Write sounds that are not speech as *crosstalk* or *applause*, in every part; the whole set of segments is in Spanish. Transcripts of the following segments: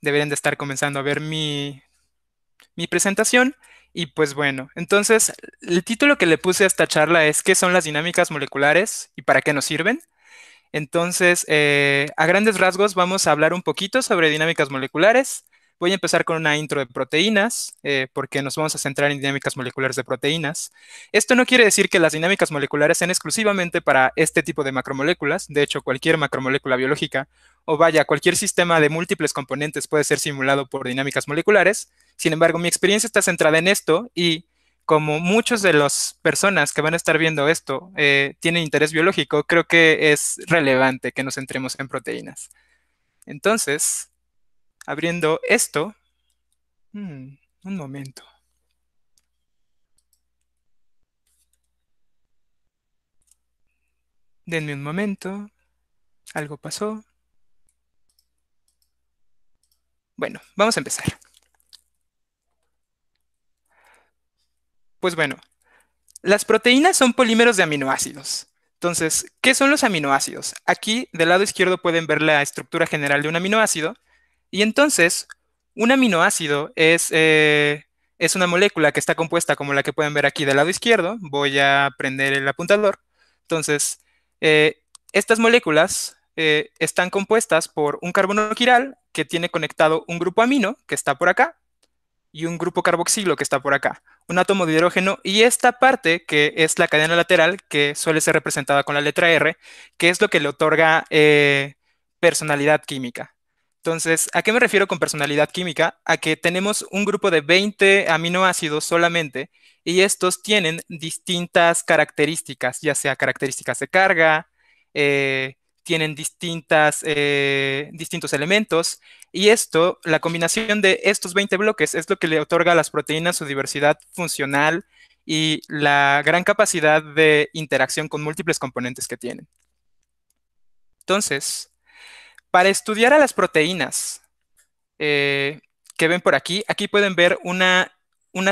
Deberían de estar comenzando a ver mi, presentación. Y pues bueno, entonces el título que le puse a esta charla es ¿Qué son las dinámicas moleculares y para qué nos sirven? Entonces, eh, a grandes rasgos vamos a hablar un poquito sobre dinámicas moleculares, Voy a empezar con una intro de proteínas, eh, porque nos vamos a centrar en dinámicas moleculares de proteínas. Esto no quiere decir que las dinámicas moleculares sean exclusivamente para este tipo de macromoléculas, de hecho cualquier macromolécula biológica, o vaya, cualquier sistema de múltiples componentes puede ser simulado por dinámicas moleculares. Sin embargo, mi experiencia está centrada en esto y como muchos de las personas que van a estar viendo esto eh, tienen interés biológico, creo que es relevante que nos centremos en proteínas. Entonces, abriendo esto. Mm, un momento. Denme un momento. Algo pasó. Bueno, vamos a empezar. Pues bueno, las proteínas son polímeros de aminoácidos. Entonces, ¿qué son los aminoácidos? Aquí del lado izquierdo pueden ver la estructura general de un aminoácido y entonces, un aminoácido es, eh, es una molécula que está compuesta, como la que pueden ver aquí del lado izquierdo. Voy a prender el apuntador. Entonces, eh, estas moléculas eh, están compuestas por un carbono quiral que tiene conectado un grupo amino, que está por acá, y un grupo carboxilo, que está por acá, un átomo de hidrógeno, y esta parte, que es la cadena lateral, que suele ser representada con la letra R, que es lo que le otorga personalidad química. Entonces, ¿a qué me refiero con personalidad química? A que tenemos un grupo de 20 aminoácidos solamente y estos tienen distintas características, ya sea características de carga, eh, tienen distintas, eh, distintos elementos y esto, la combinación de estos 20 bloques es lo que le otorga a las proteínas su diversidad funcional y la gran capacidad de interacción con múltiples componentes que tienen. Entonces, para estudiar a las proteínas eh, que ven por aquí, aquí pueden ver unas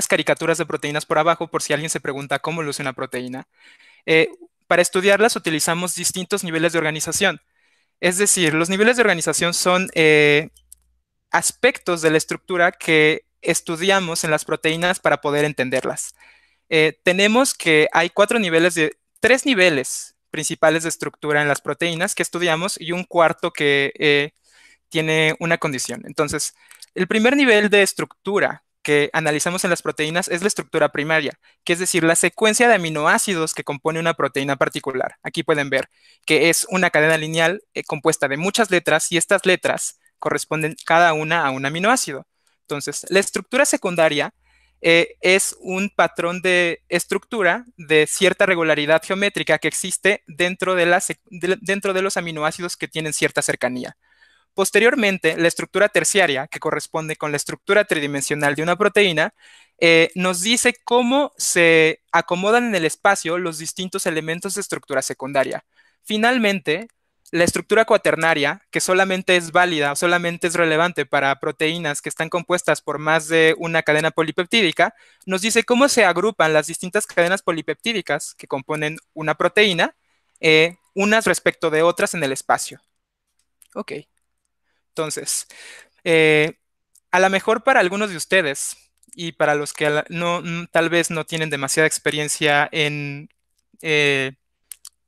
caricaturas de proteínas por abajo por si alguien se pregunta cómo luce una proteína. Eh, para estudiarlas utilizamos distintos niveles de organización. Es decir, los niveles de organización son eh, aspectos de la estructura que estudiamos en las proteínas para poder entenderlas. tenemos que hay cuatro niveles de, tres niveles principales de estructura en las proteínas que estudiamos y un cuarto que eh, tiene una condición. Entonces, el primer nivel de estructura que analizamos en las proteínas es la estructura primaria, que es decir, la secuencia de aminoácidos que compone una proteína particular. Aquí pueden ver que es una cadena lineal eh, compuesta de muchas letras y estas letras corresponden cada una a un aminoácido. Entonces, la estructura secundaria eh, es un patrón de estructura de cierta regularidad geométrica que existe dentro de, las, dentro de los aminoácidos que tienen cierta cercanía. Posteriormente, la estructura terciaria, que corresponde con la estructura tridimensional de una proteína, eh, nos dice cómo se acomodan en el espacio los distintos elementos de estructura secundaria. Finalmente, la estructura cuaternaria, que solamente es válida, solamente es relevante para proteínas que están compuestas por más de una cadena polipeptídica, nos dice cómo se agrupan las distintas cadenas polipeptídicas que componen una proteína, eh, unas respecto de otras en el espacio. Ok. Entonces, eh, a lo mejor para algunos de ustedes y para los que no, tal vez no tienen demasiada experiencia en eh,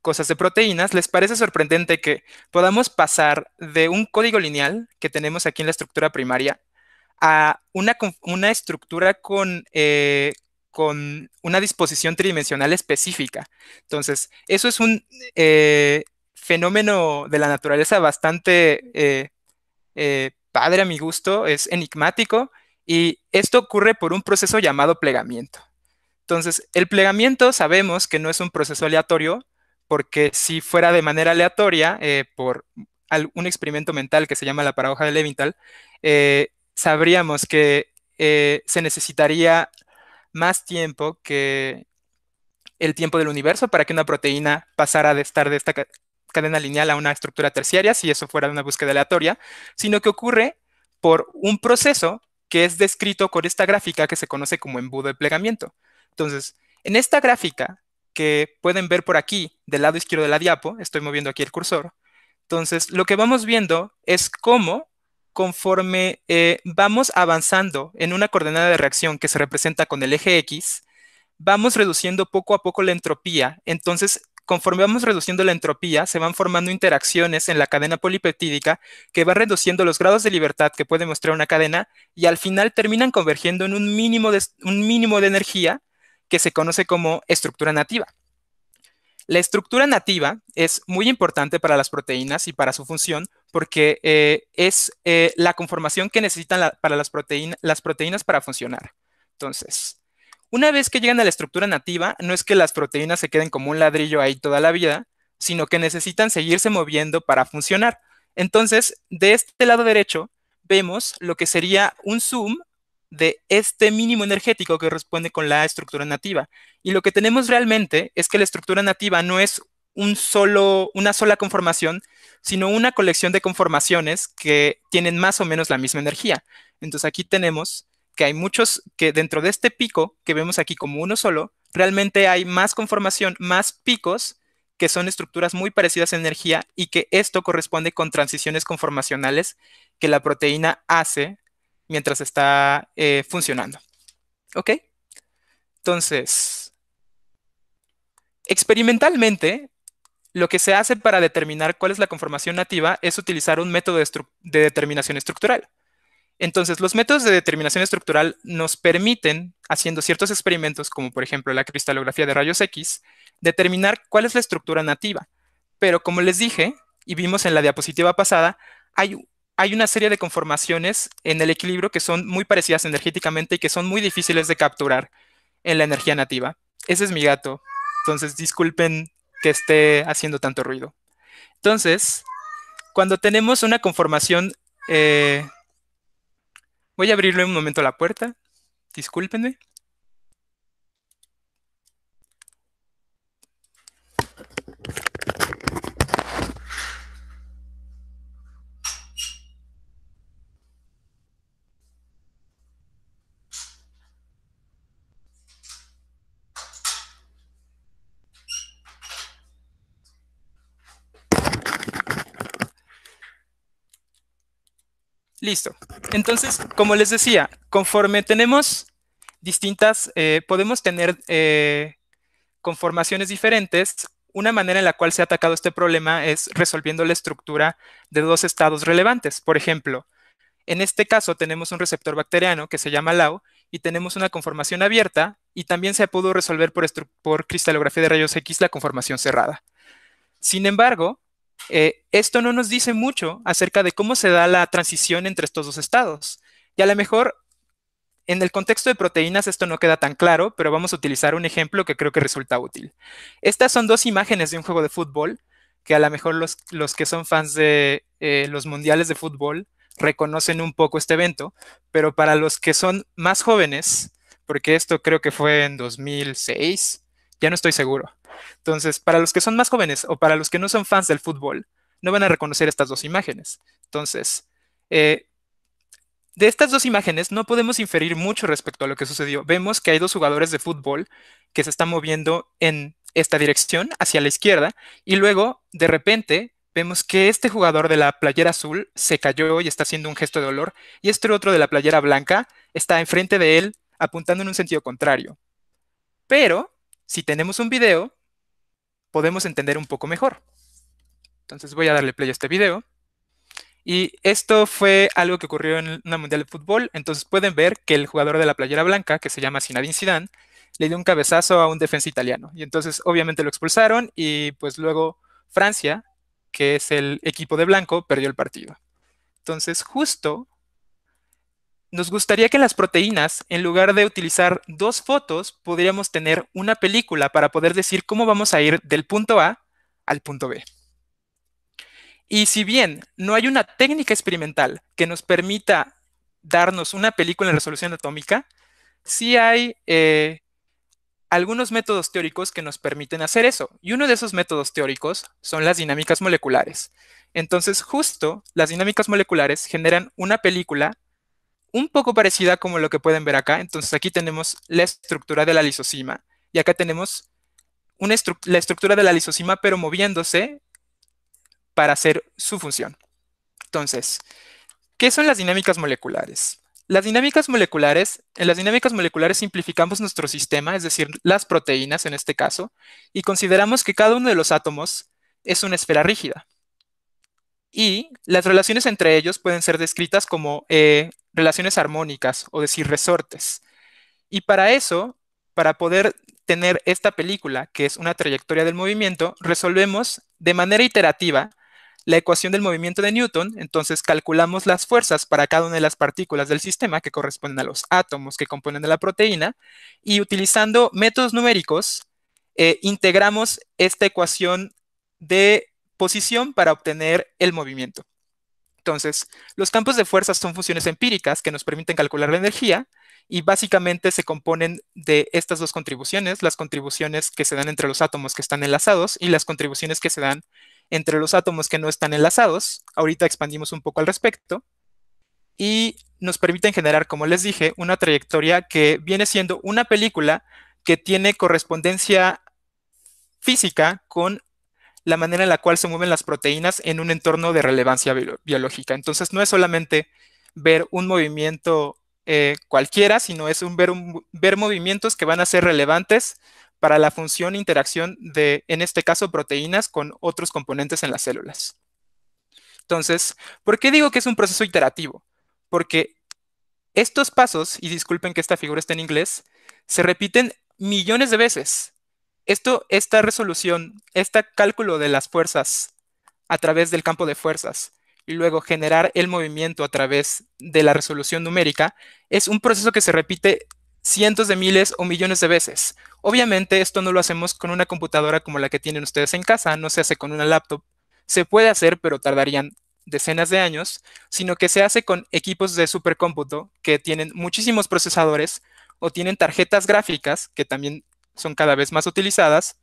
cosas de proteínas, les parece sorprendente que podamos pasar de un código lineal que tenemos aquí en la estructura primaria a una, estructura con, eh, con una disposición tridimensional específica. Entonces, eso es un eh, fenómeno de la naturaleza bastante eh, padre a mi gusto, es enigmático y esto ocurre por un proceso llamado plegamiento. Entonces, el plegamiento sabemos que no es un proceso aleatorio, porque si fuera de manera aleatoria, eh, por un experimento mental que se llama la paradoja de Levittal, eh, sabríamos que eh, se necesitaría más tiempo que el tiempo del universo para que una proteína pasara de estar de esta cadena lineal a una estructura terciaria, si eso fuera de una búsqueda aleatoria, sino que ocurre por un proceso que es descrito con esta gráfica que se conoce como embudo de plegamiento. Entonces, en esta gráfica que pueden ver por aquí, del lado izquierdo de la diapo, estoy moviendo aquí el cursor. Entonces, lo que vamos viendo es cómo, conforme eh, vamos avanzando en una coordenada de reacción que se representa con el eje X, vamos reduciendo poco a poco la entropía. Entonces, conforme vamos reduciendo la entropía, se van formando interacciones en la cadena polipeptídica que va reduciendo los grados de libertad que puede mostrar una cadena y al final terminan convergiendo en un mínimo de, un mínimo de energía que se conoce como estructura nativa. La estructura nativa es muy importante para las proteínas y para su función porque eh, es eh, la conformación que necesitan para las, las proteínas para funcionar. Entonces, una vez que llegan a la estructura nativa, no es que las proteínas se queden como un ladrillo ahí toda la vida, sino que necesitan seguirse moviendo para funcionar. Entonces, de este lado derecho vemos lo que sería un zoom de este mínimo energético que corresponde con la estructura nativa. Y lo que tenemos realmente es que la estructura nativa no es un solo, una sola conformación, sino una colección de conformaciones que tienen más o menos la misma energía. Entonces aquí tenemos que hay muchos que dentro de este pico que vemos aquí como uno solo, realmente hay más conformación, más picos que son estructuras muy parecidas en energía y que esto corresponde con transiciones conformacionales que la proteína hace mientras está eh, funcionando. ¿Ok? Entonces, experimentalmente, lo que se hace para determinar cuál es la conformación nativa es utilizar un método de, determinación estructural. Entonces, los métodos de determinación estructural nos permiten, haciendo ciertos experimentos, como por ejemplo la cristalografía de rayos X, determinar cuál es la estructura nativa. Pero como les dije, y vimos en la diapositiva pasada, hay hay una serie de conformaciones en el equilibrio que son muy parecidas energéticamente y que son muy difíciles de capturar en la energía nativa. Ese es mi gato. Entonces, disculpen que esté haciendo tanto ruido. Entonces, cuando tenemos una conformación, eh, voy a abrirle un momento la puerta, discúlpenme. Listo. Entonces, como les decía, conforme tenemos distintas, eh, podemos tener eh, conformaciones diferentes. Una manera en la cual se ha atacado este problema es resolviendo la estructura de dos estados relevantes. Por ejemplo, en este caso tenemos un receptor bacteriano que se llama LAO y tenemos una conformación abierta y también se ha podido resolver por, por cristalografía de rayos X la conformación cerrada. Sin embargo, eh, esto no nos dice mucho acerca de cómo se da la transición entre estos dos estados. Y a lo mejor en el contexto de proteínas esto no queda tan claro, pero vamos a utilizar un ejemplo que creo que resulta útil. Estas son dos imágenes de un juego de fútbol, que a lo mejor los, que son fans de eh, los mundiales de fútbol reconocen un poco este evento, pero para los que son más jóvenes, porque esto creo que fue en 2006, ya no estoy seguro, entonces, para los que son más jóvenes o para los que no son fans del fútbol, no van a reconocer estas dos imágenes. Entonces, eh, de estas dos imágenes no podemos inferir mucho respecto a lo que sucedió. Vemos que hay dos jugadores de fútbol que se están moviendo en esta dirección, hacia la izquierda, y luego, de repente, vemos que este jugador de la playera azul se cayó y está haciendo un gesto de dolor, y este otro de la playera blanca está enfrente de él apuntando en un sentido contrario. Pero, si tenemos un video, podemos entender un poco mejor. Entonces voy a darle play a este video. Y esto fue algo que ocurrió en una mundial de fútbol. Entonces pueden ver que el jugador de la playera blanca, que se llama Zinedine Zidane, le dio un cabezazo a un defensa italiano. Y entonces obviamente lo expulsaron y pues luego Francia, que es el equipo de blanco, perdió el partido. Entonces justo nos gustaría que las proteínas, en lugar de utilizar dos fotos, podríamos tener una película para poder decir cómo vamos a ir del punto A al punto B. Y si bien no hay una técnica experimental que nos permita darnos una película en resolución atómica, sí hay eh, algunos métodos teóricos que nos permiten hacer eso. Y uno de esos métodos teóricos son las dinámicas moleculares. Entonces, justo las dinámicas moleculares generan una película un poco parecida como lo que pueden ver acá. Entonces aquí tenemos la estructura de la lisocima y acá tenemos una la estructura de la lisocima pero moviéndose para hacer su función. Entonces, ¿qué son las dinámicas moleculares? Las dinámicas moleculares, en las dinámicas moleculares simplificamos nuestro sistema, es decir, las proteínas en este caso, y consideramos que cada uno de los átomos es una esfera rígida. Y las relaciones entre ellos pueden ser descritas como eh, relaciones armónicas o decir resortes. Y para eso, para poder tener esta película, que es una trayectoria del movimiento, resolvemos de manera iterativa la ecuación del movimiento de Newton, entonces calculamos las fuerzas para cada una de las partículas del sistema que corresponden a los átomos que componen la proteína, y utilizando métodos numéricos, eh, integramos esta ecuación de posición para obtener el movimiento. Entonces, los campos de fuerzas son funciones empíricas que nos permiten calcular la energía y básicamente se componen de estas dos contribuciones, las contribuciones que se dan entre los átomos que están enlazados y las contribuciones que se dan entre los átomos que no están enlazados. Ahorita expandimos un poco al respecto. Y nos permiten generar, como les dije, una trayectoria que viene siendo una película que tiene correspondencia física con la manera en la cual se mueven las proteínas en un entorno de relevancia biológica. Entonces, no es solamente ver un movimiento eh, cualquiera, sino es un ver, ver movimientos que van a ser relevantes para la función e interacción de, en este caso, proteínas con otros componentes en las células. Entonces, ¿por qué digo que es un proceso iterativo? Porque estos pasos, y disculpen que esta figura esté en inglés, se repiten millones de veces. Esto, esta resolución, este cálculo de las fuerzas a través del campo de fuerzas y luego generar el movimiento a través de la resolución numérica es un proceso que se repite cientos de miles o millones de veces. Obviamente esto no lo hacemos con una computadora como la que tienen ustedes en casa, no se hace con una laptop. Se puede hacer, pero tardarían decenas de años, sino que se hace con equipos de supercómputo que tienen muchísimos procesadores o tienen tarjetas gráficas que también son cada vez más utilizadas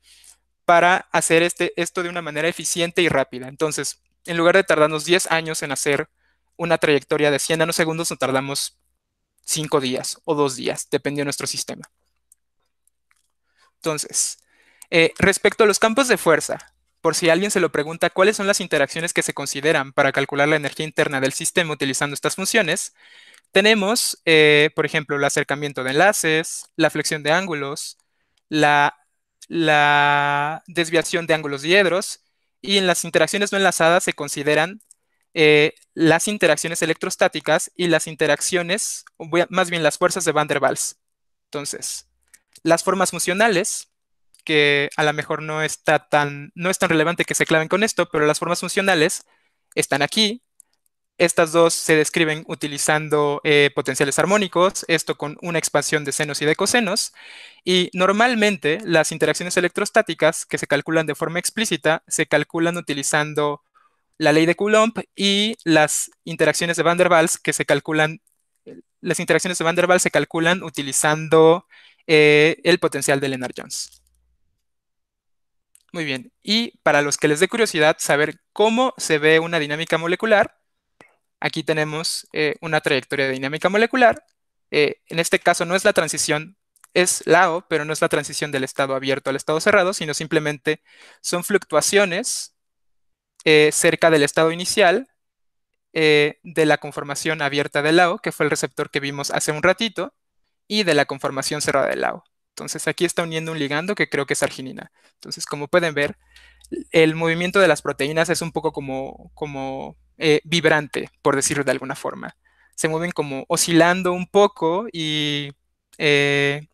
para hacer este, esto de una manera eficiente y rápida. Entonces, en lugar de tardarnos 10 años en hacer una trayectoria de 100 nanosegundos, nos tardamos 5 días o 2 días, dependiendo de nuestro sistema. Entonces, eh, respecto a los campos de fuerza, por si alguien se lo pregunta, ¿cuáles son las interacciones que se consideran para calcular la energía interna del sistema utilizando estas funciones? Tenemos, eh, por ejemplo, el acercamiento de enlaces, la flexión de ángulos, la, desviación de ángulos diedros, y en las interacciones no enlazadas se consideran eh, las interacciones electrostáticas y las interacciones, más bien las fuerzas de Van der Waals. Entonces, las formas funcionales, que a lo mejor no, está tan, no es tan relevante que se claven con esto, pero las formas funcionales están aquí estas dos se describen utilizando eh, potenciales armónicos, esto con una expansión de senos y de cosenos, y normalmente las interacciones electrostáticas que se calculan de forma explícita se calculan utilizando la ley de Coulomb y las interacciones de Van der Waals que se calculan, las interacciones de Van der Waals se calculan utilizando eh, el potencial de Lennard-Jones. Muy bien. Y para los que les dé curiosidad saber cómo se ve una dinámica molecular, Aquí tenemos eh, una trayectoria de dinámica molecular. Eh, en este caso no es la transición, es la O, pero no es la transición del estado abierto al estado cerrado, sino simplemente son fluctuaciones eh, cerca del estado inicial de la conformación abierta del lao, que fue el receptor que vimos hace un ratito, y de la conformación cerrada del lao. Entonces aquí está uniendo un ligando que creo que es arginina. Entonces como pueden ver, el movimiento de las proteínas es un poco como, como eh, vibrante, por decirlo de alguna forma. Se mueven como oscilando un poco y eh,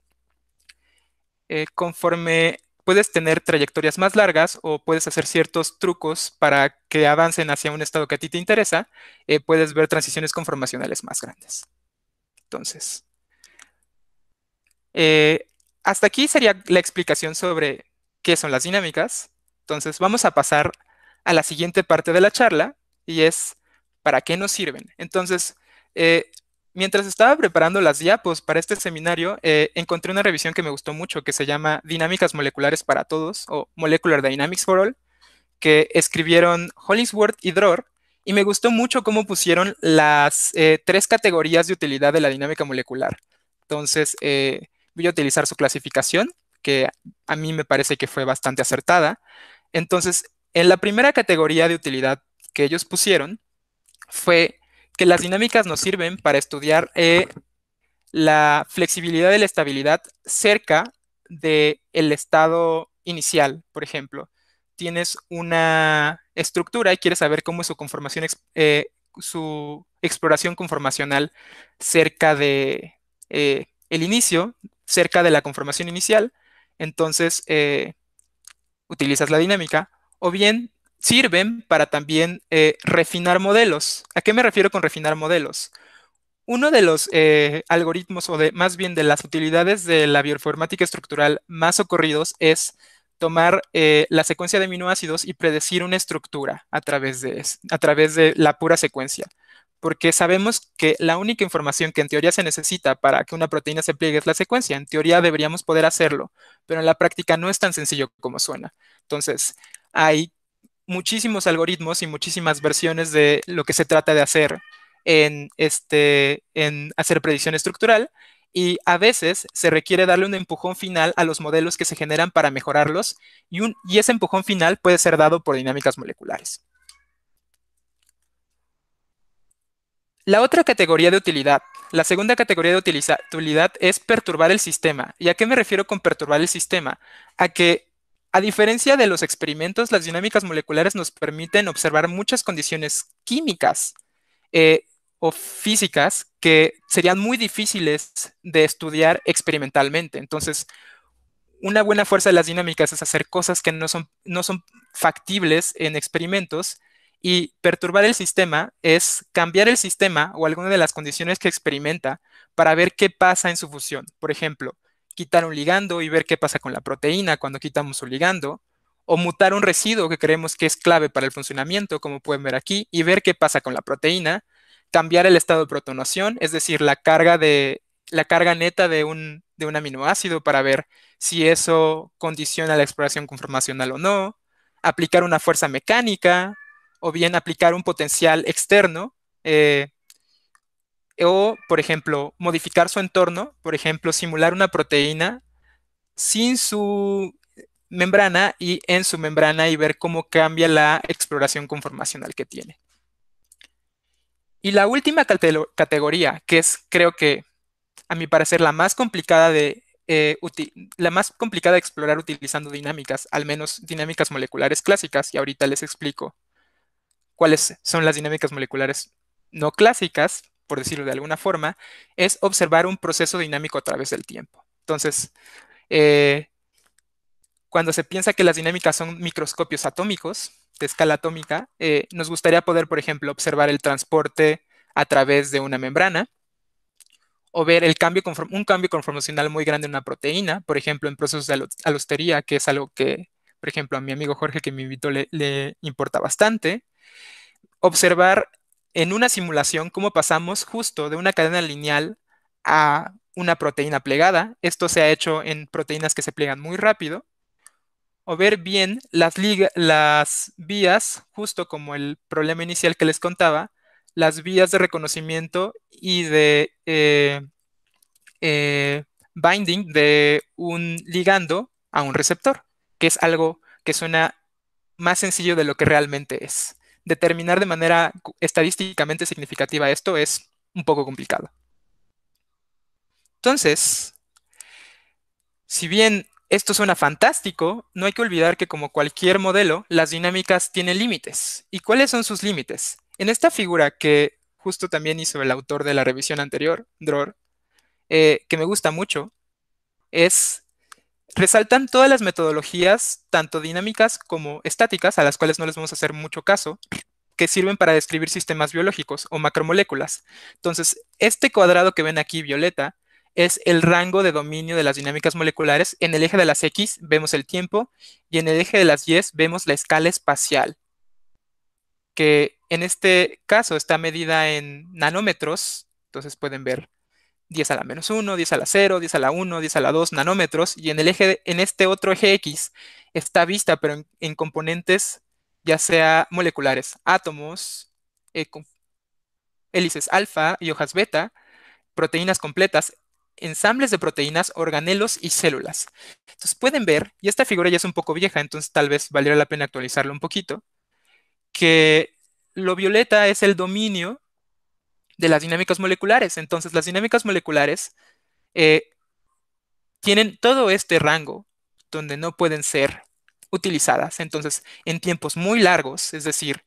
eh, conforme puedes tener trayectorias más largas o puedes hacer ciertos trucos para que avancen hacia un estado que a ti te interesa, puedes ver transiciones conformacionales más grandes. Entonces, hasta aquí sería la explicación sobre qué son las dinámicas. Entonces, vamos a pasar a la siguiente parte de la charla, y es ¿para qué nos sirven? Entonces, eh, mientras estaba preparando las diapos para este seminario, eh, encontré una revisión que me gustó mucho que se llama Dinámicas Moleculares para Todos o Molecular Dynamics for All, que escribieron Hollingsworth y Dror. Y me gustó mucho cómo pusieron las eh, tres categorías de utilidad de la dinámica molecular. Entonces, voy a utilizar su clasificación, que a mí me parece que fue bastante acertada. Entonces, en la primera categoría de utilidad que ellos pusieron fue que las dinámicas nos sirven para estudiar eh, la flexibilidad de la estabilidad cerca del el estado inicial, por ejemplo. Tienes una estructura y quieres saber cómo es su conformación, eh, su exploración conformacional cerca de eh, el inicio, cerca de la conformación inicial. Entonces, utilizas la dinámica. O bien sirven para también eh, refinar modelos. ¿A qué me refiero con refinar modelos? Uno de los eh, algoritmos o de, más bien de las utilidades de la bioinformática estructural más ocurridos es tomar eh, la secuencia de aminoácidos y predecir una estructura a través, de, a través de la pura secuencia. Porque sabemos que la única información que en teoría se necesita para que una proteína se pliegue es la secuencia. En teoría deberíamos poder hacerlo, pero en la práctica no es tan sencillo como suena. Entonces, hay muchísimos algoritmos y muchísimas versiones de lo que se trata de hacer en, este, en hacer predicción estructural y a veces se requiere darle un empujón final a los modelos que se generan para mejorarlos y, un, y ese empujón final puede ser dado por dinámicas moleculares. La otra categoría de utilidad, la segunda categoría de utilidad es perturbar el sistema. ¿Y a qué me refiero con perturbar el sistema? A que a diferencia de los experimentos, las dinámicas moleculares nos permiten observar muchas condiciones químicas eh, o físicas que serían muy difíciles de estudiar experimentalmente. Entonces, una buena fuerza de las dinámicas es hacer cosas que no son, no son factibles en experimentos y perturbar el sistema es cambiar el sistema o alguna de las condiciones que experimenta para ver qué pasa en su fusión. Por ejemplo, quitar un ligando y ver qué pasa con la proteína cuando quitamos un ligando, o mutar un residuo que creemos que es clave para el funcionamiento, como pueden ver aquí, y ver qué pasa con la proteína, cambiar el estado de protonación, es decir, la carga, de, la carga neta de un, de aminoácido para ver si eso condiciona la exploración conformacional o no, aplicar una fuerza mecánica, o bien aplicar un potencial externo, eh, o, por ejemplo, modificar su entorno, por ejemplo, simular una proteína sin su membrana y en su membrana y ver cómo cambia la exploración conformacional que tiene. Y la última categoría, que es creo que a mi parecer la más complicada de eh, la más complicada explorar utilizando dinámicas, al menos dinámicas moleculares clásicas, y ahorita les explico cuáles son las dinámicas moleculares no clásicas, por decirlo de alguna forma, es observar un proceso dinámico a través del tiempo. Entonces, eh, cuando se piensa que las dinámicas son microscopios atómicos de escala atómica, eh, nos gustaría poder, por ejemplo, observar el transporte a través de una membrana o ver el cambio un cambio conformacional muy grande en una proteína, por ejemplo, en procesos de alostería, que es algo que, por ejemplo, a mi amigo Jorge que me invitó le importa bastante. Observar en una simulación cómo pasamos justo de una cadena lineal a una proteína plegada. Esto se ha hecho en proteínas que se pliegan muy rápido. O ver bien las, vías, justo como el problema inicial que les contaba, las vías de reconocimiento y de eh, eh, binding de un ligando a un receptor, que es algo que suena más sencillo de lo que realmente es determinar de manera estadísticamente significativa esto es un poco complicado. Entonces, si bien esto suena fantástico, no hay que olvidar que como cualquier modelo, las dinámicas tienen límites. ¿Y cuáles son sus límites? En esta figura que justo también hizo el autor de la revisión anterior, Dror, eh, que me gusta mucho, es Resaltan todas las metodologías, tanto dinámicas como estáticas, a las cuales no les vamos a hacer mucho caso, que sirven para describir sistemas biológicos o macromoléculas. Entonces, este cuadrado que ven aquí, violeta, es el rango de dominio de las dinámicas moleculares. En el eje de las X vemos el tiempo y en el eje de las Y vemos la escala espacial, que en este caso está medida en nanómetros, entonces pueden ver 10 a la menos 1, 10 a la 0, 10 a la 1, 10 a la 2 nanómetros, y en, el eje, en este otro eje X está vista, pero en, componentes ya sea moleculares, átomos, eh, hélices alfa y hojas beta, proteínas completas, ensambles de proteínas, organelos y células. Entonces pueden ver, y esta figura ya es un poco vieja, entonces tal vez valiera la pena actualizarlo un poquito, que lo violeta es el dominio de las dinámicas moleculares. Entonces, las dinámicas moleculares eh, tienen todo este rango donde no pueden ser utilizadas. Entonces, en tiempos muy largos, es decir,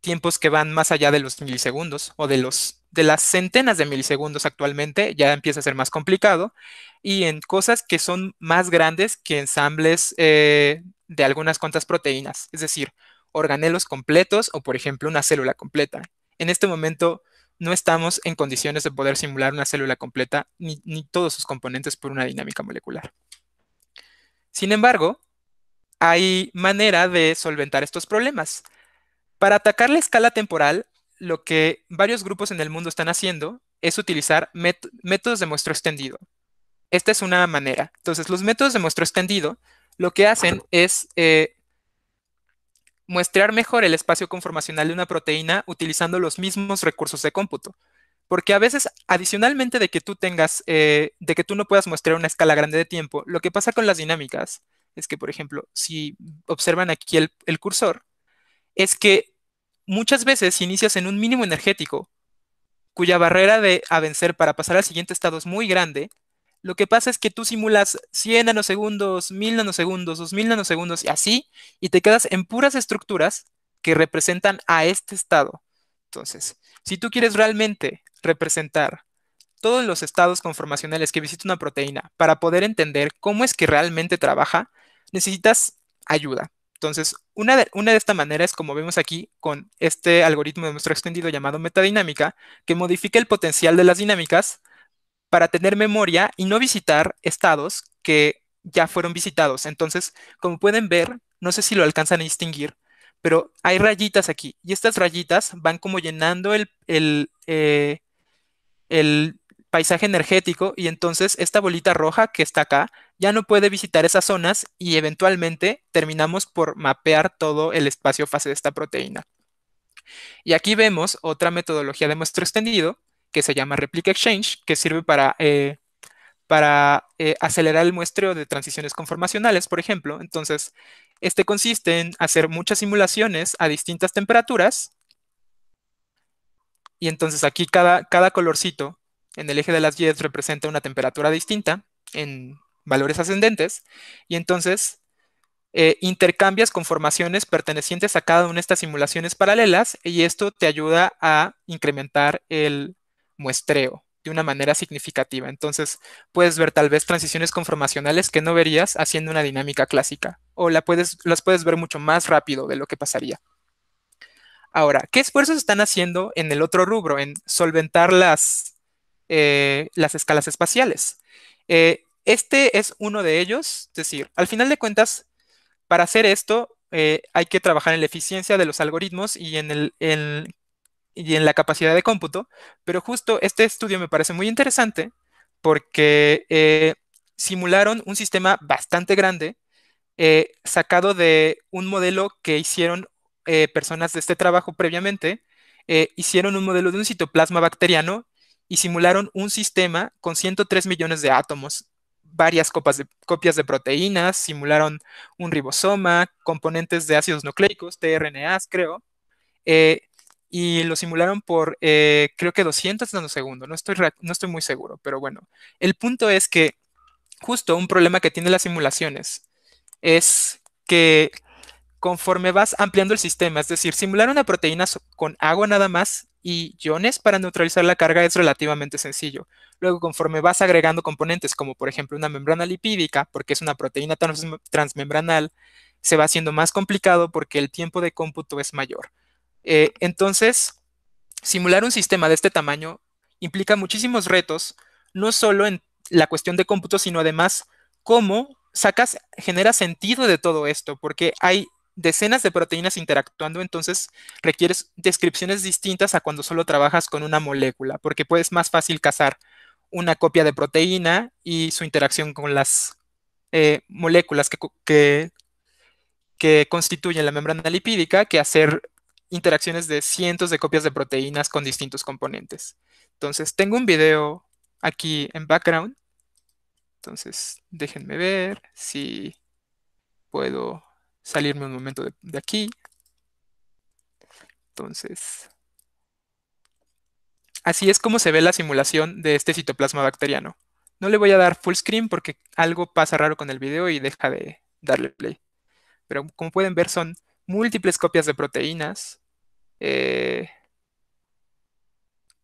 tiempos que van más allá de los milisegundos o de los de las centenas de milisegundos actualmente ya empieza a ser más complicado y en cosas que son más grandes que ensambles eh, de algunas cuantas proteínas, es decir, organelos completos o por ejemplo una célula completa. En este momento no estamos en condiciones de poder simular una célula completa ni, todos sus componentes por una dinámica molecular. Sin embargo, hay manera de solventar estos problemas. Para atacar la escala temporal, lo que varios grupos en el mundo están haciendo es utilizar métodos de muestro extendido. Esta es una manera. Entonces, los métodos de muestro extendido lo que hacen es eh, muestrear mejor el espacio conformacional de una proteína utilizando los mismos recursos de cómputo. Porque a veces, adicionalmente de que tú tengas, eh, de que tú no puedas mostrar una escala grande de tiempo, lo que pasa con las dinámicas es que, por ejemplo, si observan aquí el, el cursor, es que muchas veces inicias en un mínimo energético, cuya barrera de, a vencer para pasar al siguiente estado es muy grande, lo que pasa es que tú simulas 100 nanosegundos, 1000 nanosegundos, 2000 nanosegundos y así, y te quedas en puras estructuras que representan a este estado. Entonces, si tú quieres realmente representar todos los estados conformacionales que visita una proteína para poder entender cómo es que realmente trabaja, necesitas ayuda. Entonces, una de, una de es como vemos aquí con este algoritmo de nuestro extendido llamado metadinámica, que modifica el potencial de las dinámicas para tener memoria y no visitar estados que ya fueron visitados. Entonces, como pueden ver, no sé si lo alcanzan a distinguir, pero hay rayitas aquí y estas rayitas van como llenando el, eh, paisaje energético y entonces esta bolita roja que está acá ya no puede visitar esas zonas y eventualmente terminamos por mapear todo el espacio fase de esta proteína. Y aquí vemos otra metodología de muestro extendido que se llama Replica Exchange, que sirve para, eh, para eh, acelerar el muestreo de transiciones conformacionales, por ejemplo. Entonces, este consiste en hacer muchas simulaciones a distintas temperaturas. Y entonces aquí cada, cada colorcito en el eje de las Y representa una temperatura distinta en valores ascendentes. Y entonces eh, intercambias conformaciones pertenecientes a cada una de estas simulaciones paralelas y esto te ayuda a incrementar el, muestreo de una manera significativa. Entonces, puedes ver tal vez transiciones conformacionales que no verías haciendo una dinámica clásica, o puedes, las puedes ver mucho más rápido de lo que pasaría. Ahora, ¿qué esfuerzos están haciendo en el otro rubro, en solventar las, eh, las escalas espaciales? Eh, este es uno de ellos, es decir, al final de cuentas, para hacer esto, eh, hay que trabajar en la eficiencia de los algoritmos y en, el, y en la capacidad de cómputo, pero justo este estudio me parece muy interesante porque eh, simularon un sistema bastante grande eh, sacado de un modelo que hicieron eh, personas de este trabajo previamente, hicieron un modelo de un citoplasma bacteriano y simularon un sistema con 103 millones de átomos, varias copas de, copias de proteínas, simularon un ribosoma, componentes de ácidos nucleicos, tRNAs creo, y lo simularon por eh, creo que 200 nanosegundos, no estoy, no estoy muy seguro, pero bueno, el punto es que justo un problema que tienen las simulaciones es que conforme vas ampliando el sistema, es decir, simular una proteína con agua nada más y iones para neutralizar la carga es relativamente sencillo. Luego, conforme vas agregando componentes como por ejemplo una membrana lipídica, porque es una proteína transmembranal, se va haciendo más complicado porque el tiempo de cómputo es mayor. Eh, entonces, simular un sistema de este tamaño implica muchísimos retos, no solo en la cuestión de cómputo, sino además cómo sacas, genera sentido de todo esto, porque hay decenas de proteínas interactuando, entonces requieres descripciones distintas a cuando solo trabajas con una molécula, porque puedes más fácil cazar una copia de proteína y su interacción con las eh, moléculas que, que, que, constituyen la membrana lipídica que hacer interacciones de cientos de copias de proteínas con distintos componentes. Entonces, tengo un video aquí en background. Entonces, déjenme ver si puedo salirme un momento de, aquí. Entonces, así es como se ve la simulación de este citoplasma bacteriano. No le voy a dar full screen porque algo pasa raro con el video y deja de darle play. Pero como pueden ver son múltiples copias de proteínas eh,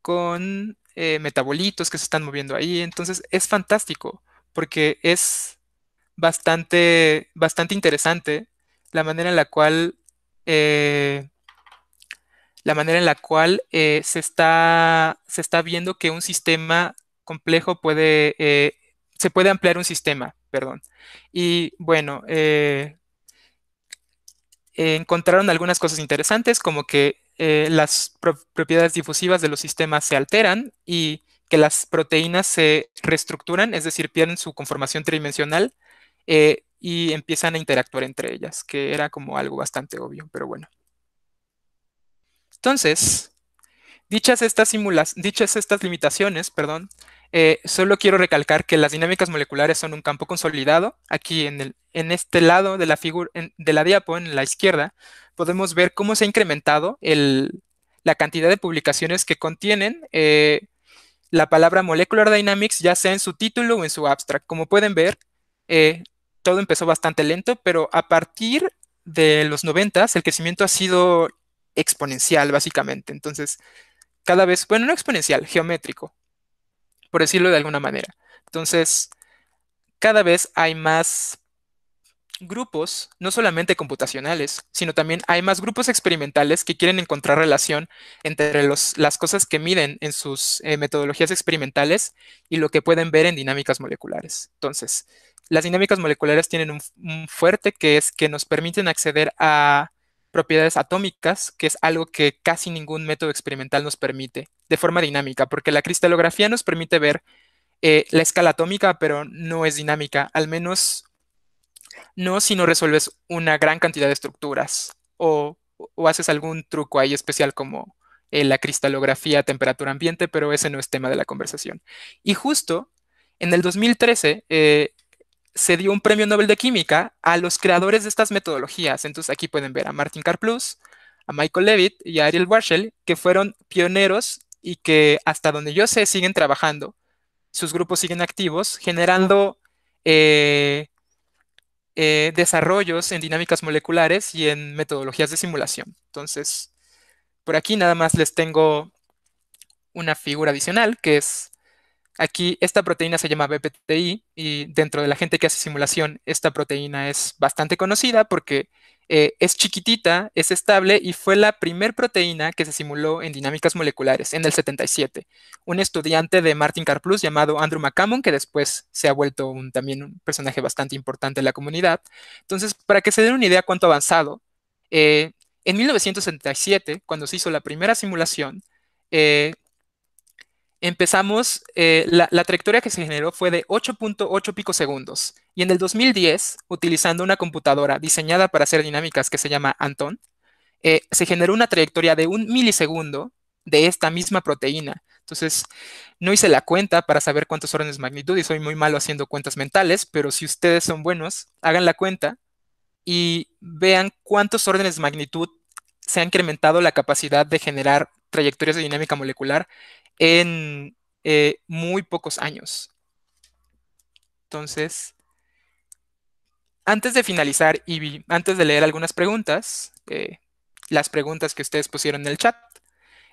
con eh, metabolitos que se están moviendo ahí. Entonces es fantástico porque es bastante, bastante interesante la manera en la cual, eh, la manera en la cual se, está, se está viendo que un sistema complejo puede, se puede ampliar un sistema, perdón. Y bueno, eh, eh, encontraron algunas cosas interesantes, como que eh, las propiedades difusivas de los sistemas se alteran y que las proteínas se reestructuran, es decir, pierden su conformación tridimensional eh, y empiezan a interactuar entre ellas, que era como algo bastante obvio, pero bueno. Entonces, dichas estas, dichas estas limitaciones, perdón, eh, solo quiero recalcar que las dinámicas moleculares son un campo consolidado. Aquí en, este lado de la figura, de la diapo, en la izquierda, podemos ver cómo se ha incrementado la cantidad de publicaciones que contienen eh, la palabra Molecular Dynamics, ya sea en su título o en su abstract. Como pueden ver, eh, todo empezó bastante lento, pero a partir de los 90 el crecimiento ha sido exponencial, básicamente. Entonces, cada vez, bueno, no exponencial, geométrico por decirlo de alguna manera. Entonces, cada vez hay más grupos, no solamente computacionales, sino también hay más grupos experimentales que quieren encontrar relación entre las cosas que miden en sus eh, metodologías experimentales y lo que pueden ver en dinámicas moleculares. Entonces, las dinámicas moleculares tienen un fuerte que es que nos permiten acceder a propiedades atómicas, que es algo que casi ningún método experimental nos permite de forma dinámica, porque la cristalografía nos permite ver eh, la escala atómica, pero no es dinámica, al menos no si no resuelves una gran cantidad de estructuras o, haces algún truco ahí especial como eh, la cristalografía a temperatura ambiente, pero ese no es tema de la conversación. Y justo en el 2013, se dio un premio Nobel de Química a los creadores de estas metodologías. Entonces aquí pueden ver a Martin Carplus, a Michael Levitt y a Ariel Warshell, que fueron pioneros y que hasta donde yo sé siguen trabajando. Sus grupos siguen activos, generando eh, eh, desarrollos en dinámicas moleculares y en metodologías de simulación. Entonces, por aquí nada más les tengo una figura adicional, que es Aquí esta proteína se llama BPTI y dentro de la gente que hace simulación, esta proteína es bastante conocida porque eh, es chiquitita, es estable y fue la primer proteína que se simuló en dinámicas moleculares en el 77. Un estudiante de Martin Carplus llamado Andrew McCammon, que después se ha vuelto también un personaje bastante importante en la comunidad. Entonces, para que se den una idea cuánto avanzado, eh, en 1977, cuando se hizo la primera simulación, eh, empezamos, eh, la, trayectoria que se generó fue de 8.8 segundos Y en el 2010, utilizando una computadora diseñada para hacer dinámicas que se llama Anton, eh, se generó una trayectoria de un milisegundo de esta misma proteína. Entonces, no hice la cuenta para saber cuántos órdenes de magnitud y soy muy malo haciendo cuentas mentales, pero si ustedes son buenos, hagan la cuenta y vean cuántos órdenes de magnitud se ha incrementado la capacidad de generar trayectorias de dinámica molecular en eh, muy pocos años. Entonces, antes de finalizar y antes de leer algunas preguntas, eh, las preguntas que ustedes pusieron en el chat,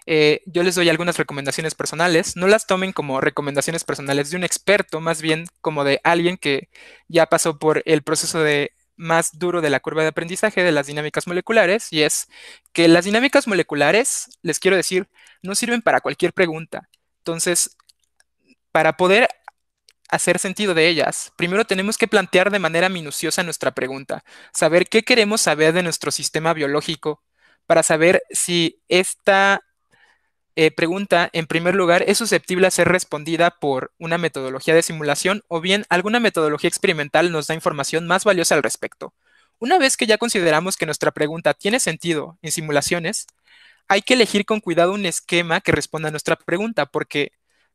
eh, yo les doy algunas recomendaciones personales. No las tomen como recomendaciones personales de un experto, más bien como de alguien que ya pasó por el proceso de más duro de la curva de aprendizaje de las dinámicas moleculares y es que las dinámicas moleculares, les quiero decir, no sirven para cualquier pregunta. Entonces, para poder hacer sentido de ellas, primero tenemos que plantear de manera minuciosa nuestra pregunta, saber qué queremos saber de nuestro sistema biológico para saber si esta eh, pregunta, en primer lugar, ¿es susceptible a ser respondida por una metodología de simulación o bien alguna metodología experimental nos da información más valiosa al respecto? Una vez que ya consideramos que nuestra pregunta tiene sentido en simulaciones, hay que elegir con cuidado un esquema que responda a nuestra pregunta, porque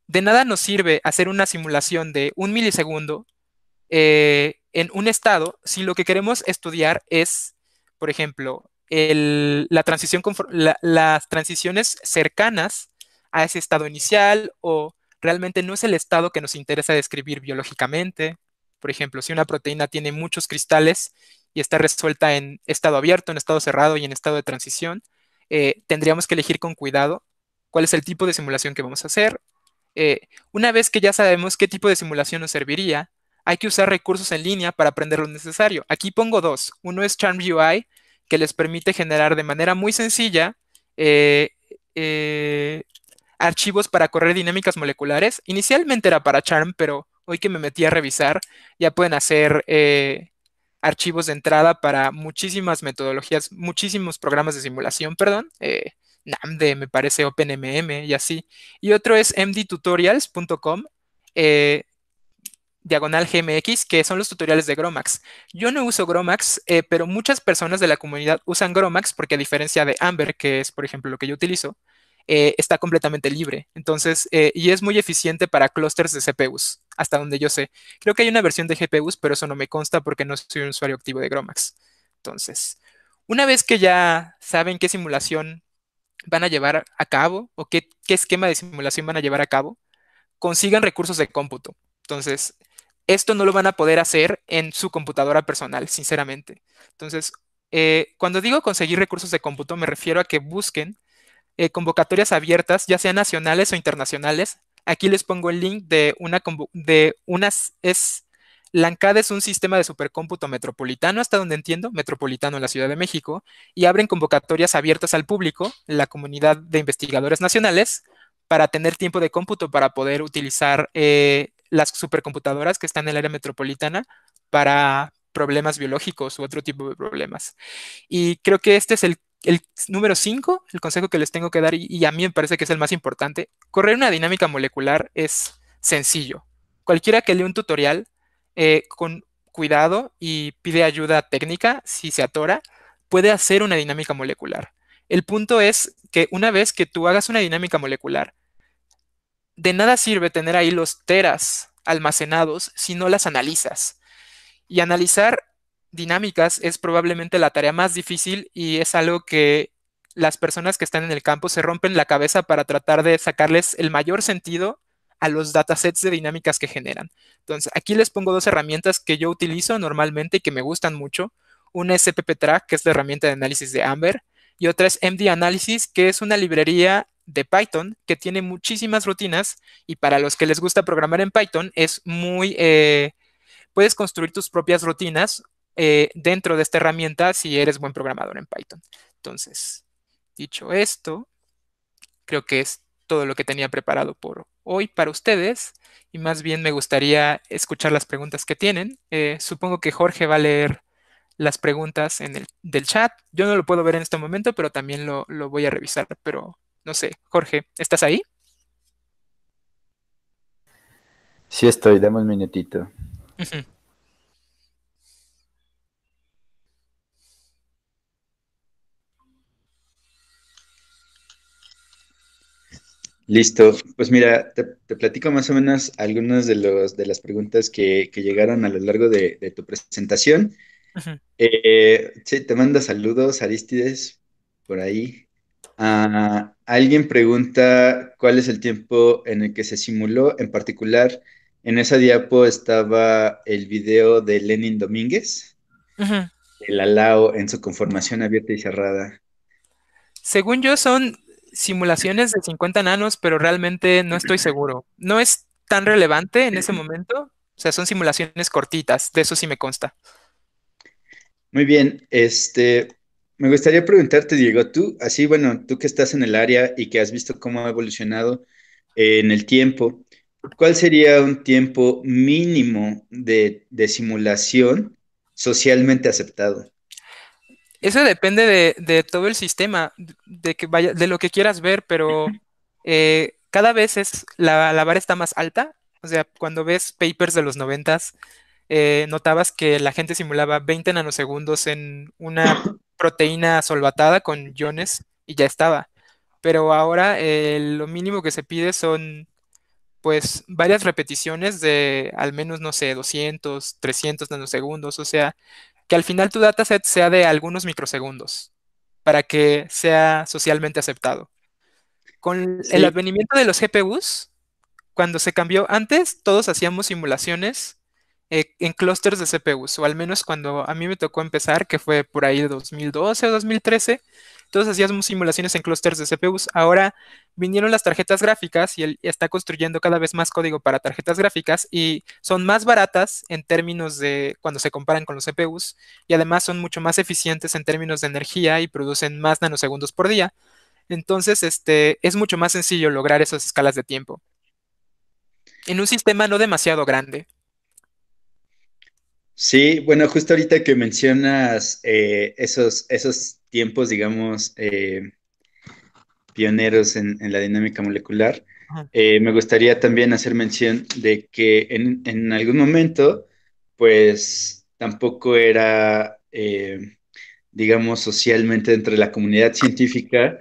de nada nos sirve hacer una simulación de un milisegundo eh, en un estado si lo que queremos estudiar es, por ejemplo, la transición las transiciones cercanas a ese estado inicial o realmente no es el estado que nos interesa describir biológicamente. Por ejemplo, si una proteína tiene muchos cristales y está resuelta en estado abierto, en estado cerrado y en estado de transición, eh, tendríamos que elegir con cuidado cuál es el tipo de simulación que vamos a hacer. Eh, una vez que ya sabemos qué tipo de simulación nos serviría, hay que usar recursos en línea para aprender lo necesario. Aquí pongo dos. Uno es Charm UI que les permite generar de manera muy sencilla eh, eh, archivos para correr dinámicas moleculares. Inicialmente era para Charm, pero hoy que me metí a revisar, ya pueden hacer eh, archivos de entrada para muchísimas metodologías, muchísimos programas de simulación, perdón. NAMD, me parece OpenMM y así. Y otro es mdtutorials.com, eh, diagonal GMX, que son los tutoriales de Gromax. Yo no uso Gromax, eh, pero muchas personas de la comunidad usan Gromax porque a diferencia de Amber, que es por ejemplo lo que yo utilizo, eh, está completamente libre. Entonces, eh, y es muy eficiente para clusters de CPUs, hasta donde yo sé. Creo que hay una versión de GPUs, pero eso no me consta porque no soy un usuario activo de Gromax. Entonces, una vez que ya saben qué simulación van a llevar a cabo o qué esquema de simulación van a llevar a cabo, consigan recursos de cómputo. Entonces, esto no lo van a poder hacer en su computadora personal, sinceramente. Entonces, eh, cuando digo conseguir recursos de cómputo, me refiero a que busquen eh, convocatorias abiertas, ya sean nacionales o internacionales. Aquí les pongo el link de una de unas es es un sistema de supercómputo metropolitano, hasta donde entiendo, metropolitano en la Ciudad de México, y abren convocatorias abiertas al público, la comunidad de investigadores nacionales, para tener tiempo de cómputo para poder utilizar eh, las supercomputadoras que están en el área metropolitana para problemas biológicos u otro tipo de problemas. Y creo que este es el, número 5, el consejo que les tengo que dar, y, a mí me parece que es el más importante. Correr una dinámica molecular es sencillo. Cualquiera que lea un tutorial eh, con cuidado y pide ayuda técnica, si se atora, puede hacer una dinámica molecular. El punto es que una vez que tú hagas una dinámica molecular, de nada sirve tener ahí los teras almacenados si no las analizas. Y analizar dinámicas es probablemente la tarea más difícil y es algo que las personas que están en el campo se rompen la cabeza para tratar de sacarles el mayor sentido a los datasets de dinámicas que generan. Entonces, aquí les pongo dos herramientas que yo utilizo normalmente y que me gustan mucho. Una es CppTrack, que es la herramienta de análisis de Amber, y otra es MD Analysis, que es una librería de Python que tiene muchísimas rutinas y para los que les gusta programar en Python es muy... Eh, puedes construir tus propias rutinas eh, dentro de esta herramienta si eres buen programador en Python. Entonces, dicho esto, creo que es todo lo que tenía preparado por hoy para ustedes y más bien me gustaría escuchar las preguntas que tienen. Eh, supongo que Jorge va a leer las preguntas en el, del chat. Yo no lo puedo ver en este momento, pero también lo, lo voy a revisar, pero no sé, Jorge, ¿estás ahí? Sí estoy, dame un minutito. Listo, pues mira, te, platico más o menos algunas de, los, de las preguntas que, que llegaron a lo largo de, tu presentación. Eh, sí, te manda saludos, Aristides, por ahí. Ah, alguien pregunta cuál es el tiempo en el que se simuló, en particular, en esa diapo estaba el video de Lenin Domínguez, el alao en su conformación abierta y cerrada. Según yo son simulaciones de 50 nanos, pero realmente no estoy seguro. No es tan relevante en ese momento, o sea, son simulaciones cortitas, de eso sí me consta. Muy bien, este, me gustaría preguntarte, Diego, tú, así, bueno, tú que estás en el área y que has visto cómo ha evolucionado eh, en el tiempo, ¿cuál sería un tiempo mínimo de, simulación socialmente aceptado? Eso depende de, todo el sistema, de, que vaya, de lo que quieras ver, pero eh, cada vez es, la, la vara está más alta. O sea, cuando ves papers de los noventas, eh, notabas que la gente simulaba 20 nanosegundos en una proteína solvatada con iones y ya estaba. Pero ahora eh, lo mínimo que se pide son pues varias repeticiones de al menos, no sé, 200, 300 nanosegundos, o sea, que al final tu dataset sea de algunos microsegundos para que sea socialmente aceptado. Con el advenimiento de los GPUs, cuando se cambió antes, todos hacíamos simulaciones eh, en clusters de CPUs, o al menos cuando a mí me tocó empezar, que fue por ahí de 2012 o 2013, entonces hacíamos simulaciones en clusters de CPUs. Ahora vinieron las tarjetas gráficas y él está construyendo cada vez más código para tarjetas gráficas y son más baratas en términos de cuando se comparan con los CPUs y además son mucho más eficientes en términos de energía y producen más nanosegundos por día. Entonces, este, es mucho más sencillo lograr esas escalas de tiempo. En un sistema no demasiado grande. Sí, bueno, justo ahorita que mencionas eh, esos, tiempos, digamos, eh, pioneros en, la dinámica molecular, eh, me gustaría también hacer mención de que en, algún momento, pues tampoco era, digamos, socialmente entre la comunidad científica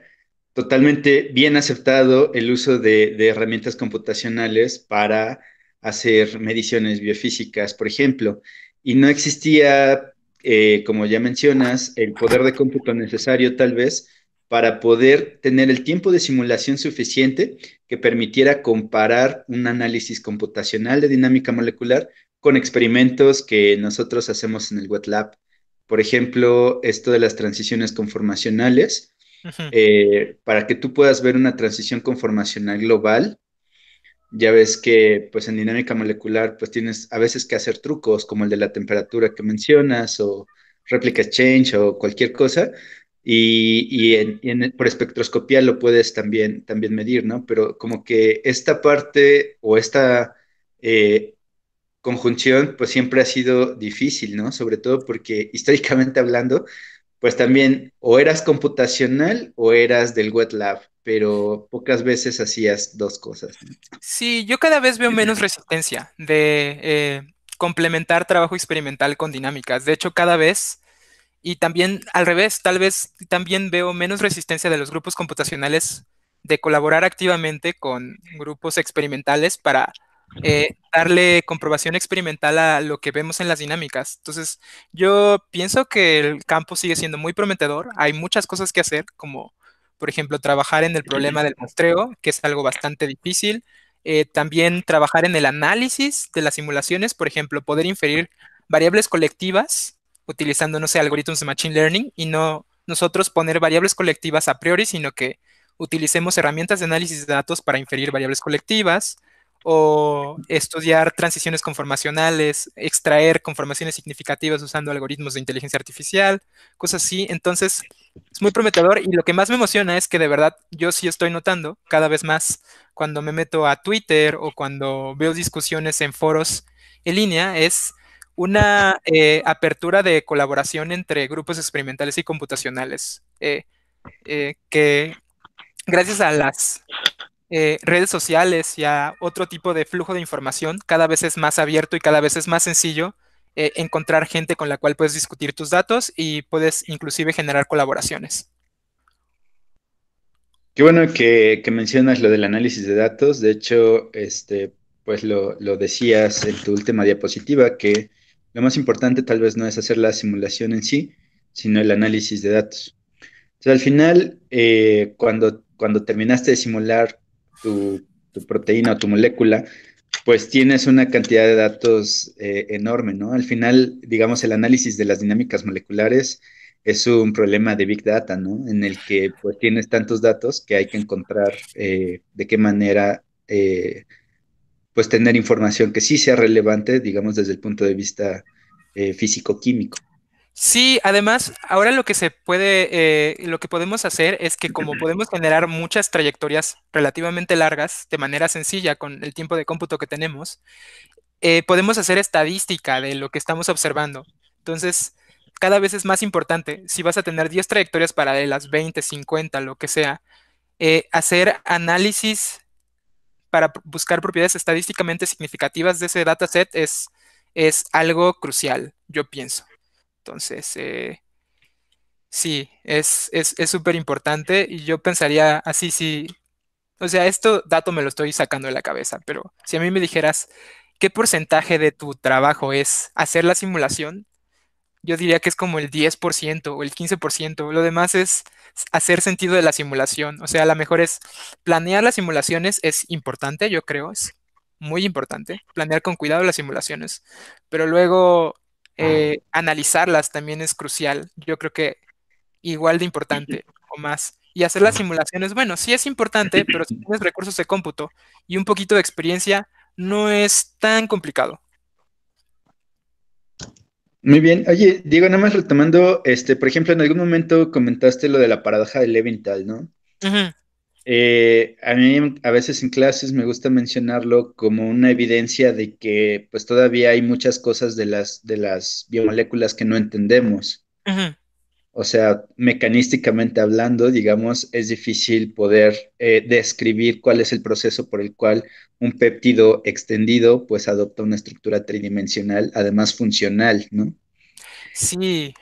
totalmente bien aceptado el uso de, de herramientas computacionales para hacer mediciones biofísicas, por ejemplo y no existía, eh, como ya mencionas, el poder de cómputo necesario tal vez para poder tener el tiempo de simulación suficiente que permitiera comparar un análisis computacional de dinámica molecular con experimentos que nosotros hacemos en el wet lab. Por ejemplo, esto de las transiciones conformacionales, eh, para que tú puedas ver una transición conformacional global ya ves que pues en dinámica molecular pues tienes a veces que hacer trucos como el de la temperatura que mencionas o réplica change, o cualquier cosa y, por espectroscopía lo puedes también, también medir, ¿no? Pero como que esta parte o esta eh, conjunción pues siempre ha sido difícil, ¿no? Sobre todo porque *laughs* históricamente hablando, pues también o eras computacional o eras del wet lab pero pocas veces hacías dos cosas. Sí, yo cada vez veo menos resistencia de eh, complementar trabajo experimental con dinámicas. De hecho, cada vez, y también al revés, tal vez también veo menos resistencia de los grupos computacionales de colaborar activamente con grupos experimentales para eh, darle comprobación experimental a lo que vemos en las dinámicas. Entonces, yo pienso que el campo sigue siendo muy prometedor, hay muchas cosas que hacer, como por ejemplo, trabajar en el problema del muestreo, que es algo bastante difícil. Eh, también trabajar en el análisis de las simulaciones, por ejemplo, poder inferir variables colectivas utilizando, no sé, algoritmos de Machine Learning y no nosotros poner variables colectivas a priori, sino que utilicemos herramientas de análisis de datos para inferir variables colectivas o estudiar transiciones conformacionales, extraer conformaciones significativas usando algoritmos de inteligencia artificial, cosas así. Entonces, es muy prometedor y lo que más me emociona es que de verdad yo sí estoy notando cada vez más cuando me meto a Twitter o cuando veo discusiones en foros en línea, es una eh, apertura de colaboración entre grupos experimentales y computacionales, eh, eh, que gracias a las eh, redes sociales y a otro tipo de flujo de información, cada vez es más abierto y cada vez es más sencillo eh, encontrar gente con la cual puedes discutir tus datos y puedes inclusive generar colaboraciones. Qué bueno que, mencionas lo del análisis de datos. De hecho, este, pues lo, decías en tu última diapositiva, que lo más importante tal vez no es hacer la simulación en sí, sino el análisis de datos. al final, eh, cuando, cuando terminaste de simular tu, proteína o tu molécula, pues tienes una cantidad de datos eh, enorme, ¿no? Al final, digamos, el análisis de las dinámicas moleculares es un problema de Big Data, ¿no? En el que pues tienes tantos datos que hay que encontrar eh, de qué manera, eh, pues tener información que sí sea relevante, digamos, desde el punto de vista físico-químico. Sí, además, ahora lo que se puede, eh, lo que podemos hacer es que como podemos generar muchas trayectorias relativamente largas de manera sencilla con el tiempo de cómputo que tenemos, eh, podemos hacer estadística de lo que estamos observando. Entonces, cada vez es más importante, si vas a tener 10 trayectorias paralelas, 20, 50, lo que sea, eh, hacer análisis para buscar propiedades estadísticamente significativas de ese dataset es, es algo crucial, yo pienso. Entonces, eh, sí, es súper importante y yo pensaría así, sí. O sea, esto dato me lo estoy sacando de la cabeza, pero si a mí me dijeras qué porcentaje de tu trabajo es hacer la simulación, yo diría que es como el 10% o el 15%. Lo demás es hacer sentido de la simulación. O sea, a lo mejor es planear las simulaciones es importante, yo creo, es muy importante. Planear con cuidado las simulaciones. Pero luego eh, analizarlas también es crucial. Yo creo que igual de importante o más. Y hacer las simulaciones, bueno, sí es importante, pero si tienes recursos de cómputo y un poquito de experiencia, no es tan complicado. Muy bien. Oye, Diego, nada más retomando, este, por ejemplo, en algún momento comentaste lo de la paradoja de Leventhal, ¿no? Ajá eh, a mí a veces en clases me gusta mencionarlo como una evidencia de que pues todavía hay muchas cosas de las, de las biomoléculas que no entendemos. O sea, mecanísticamente hablando, digamos, es difícil poder eh, describir cuál es el proceso por el cual un péptido extendido pues adopta una estructura tridimensional, además funcional, ¿no? Sí.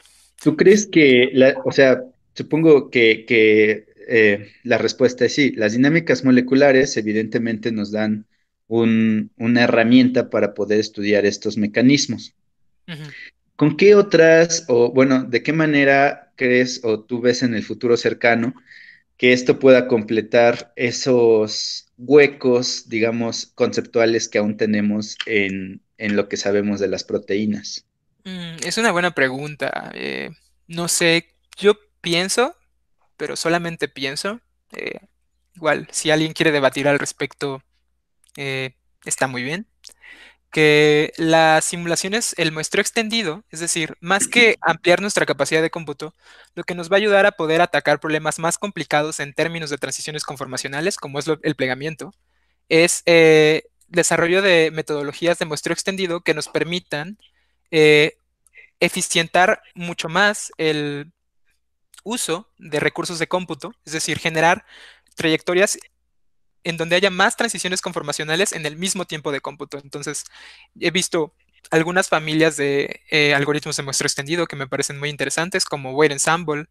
¿Tú crees que, o sea, supongo que eh, la respuesta es sí. Las dinámicas moleculares evidentemente nos dan una herramienta para poder estudiar estos mecanismos. ¿Con qué otras, o bueno, de qué manera crees o tú ves en el futuro cercano que esto pueda completar esos huecos, digamos, conceptuales que aún tenemos en, lo que sabemos de las proteínas? Mm, es una buena pregunta. Eh, no sé, yo pienso pero solamente pienso. Eh, igual, si alguien quiere debatir al respecto, eh, está muy bien. Que las simulaciones, el muestreo extendido, es decir, más que ampliar nuestra capacidad de cómputo, lo que nos va a ayudar a poder atacar problemas más complicados en términos de transiciones conformacionales, como es el plegamiento, es eh, desarrollo de metodologías de muestreo extendido que nos permitan eficientar mucho más el, uso de recursos de cómputo, es decir, generar trayectorias en donde haya más transiciones conformacionales en el mismo tiempo de cómputo. Entonces, he visto algunas familias de eh, algoritmos de muestro extendido que me parecen muy interesantes, como Weight Ensemble,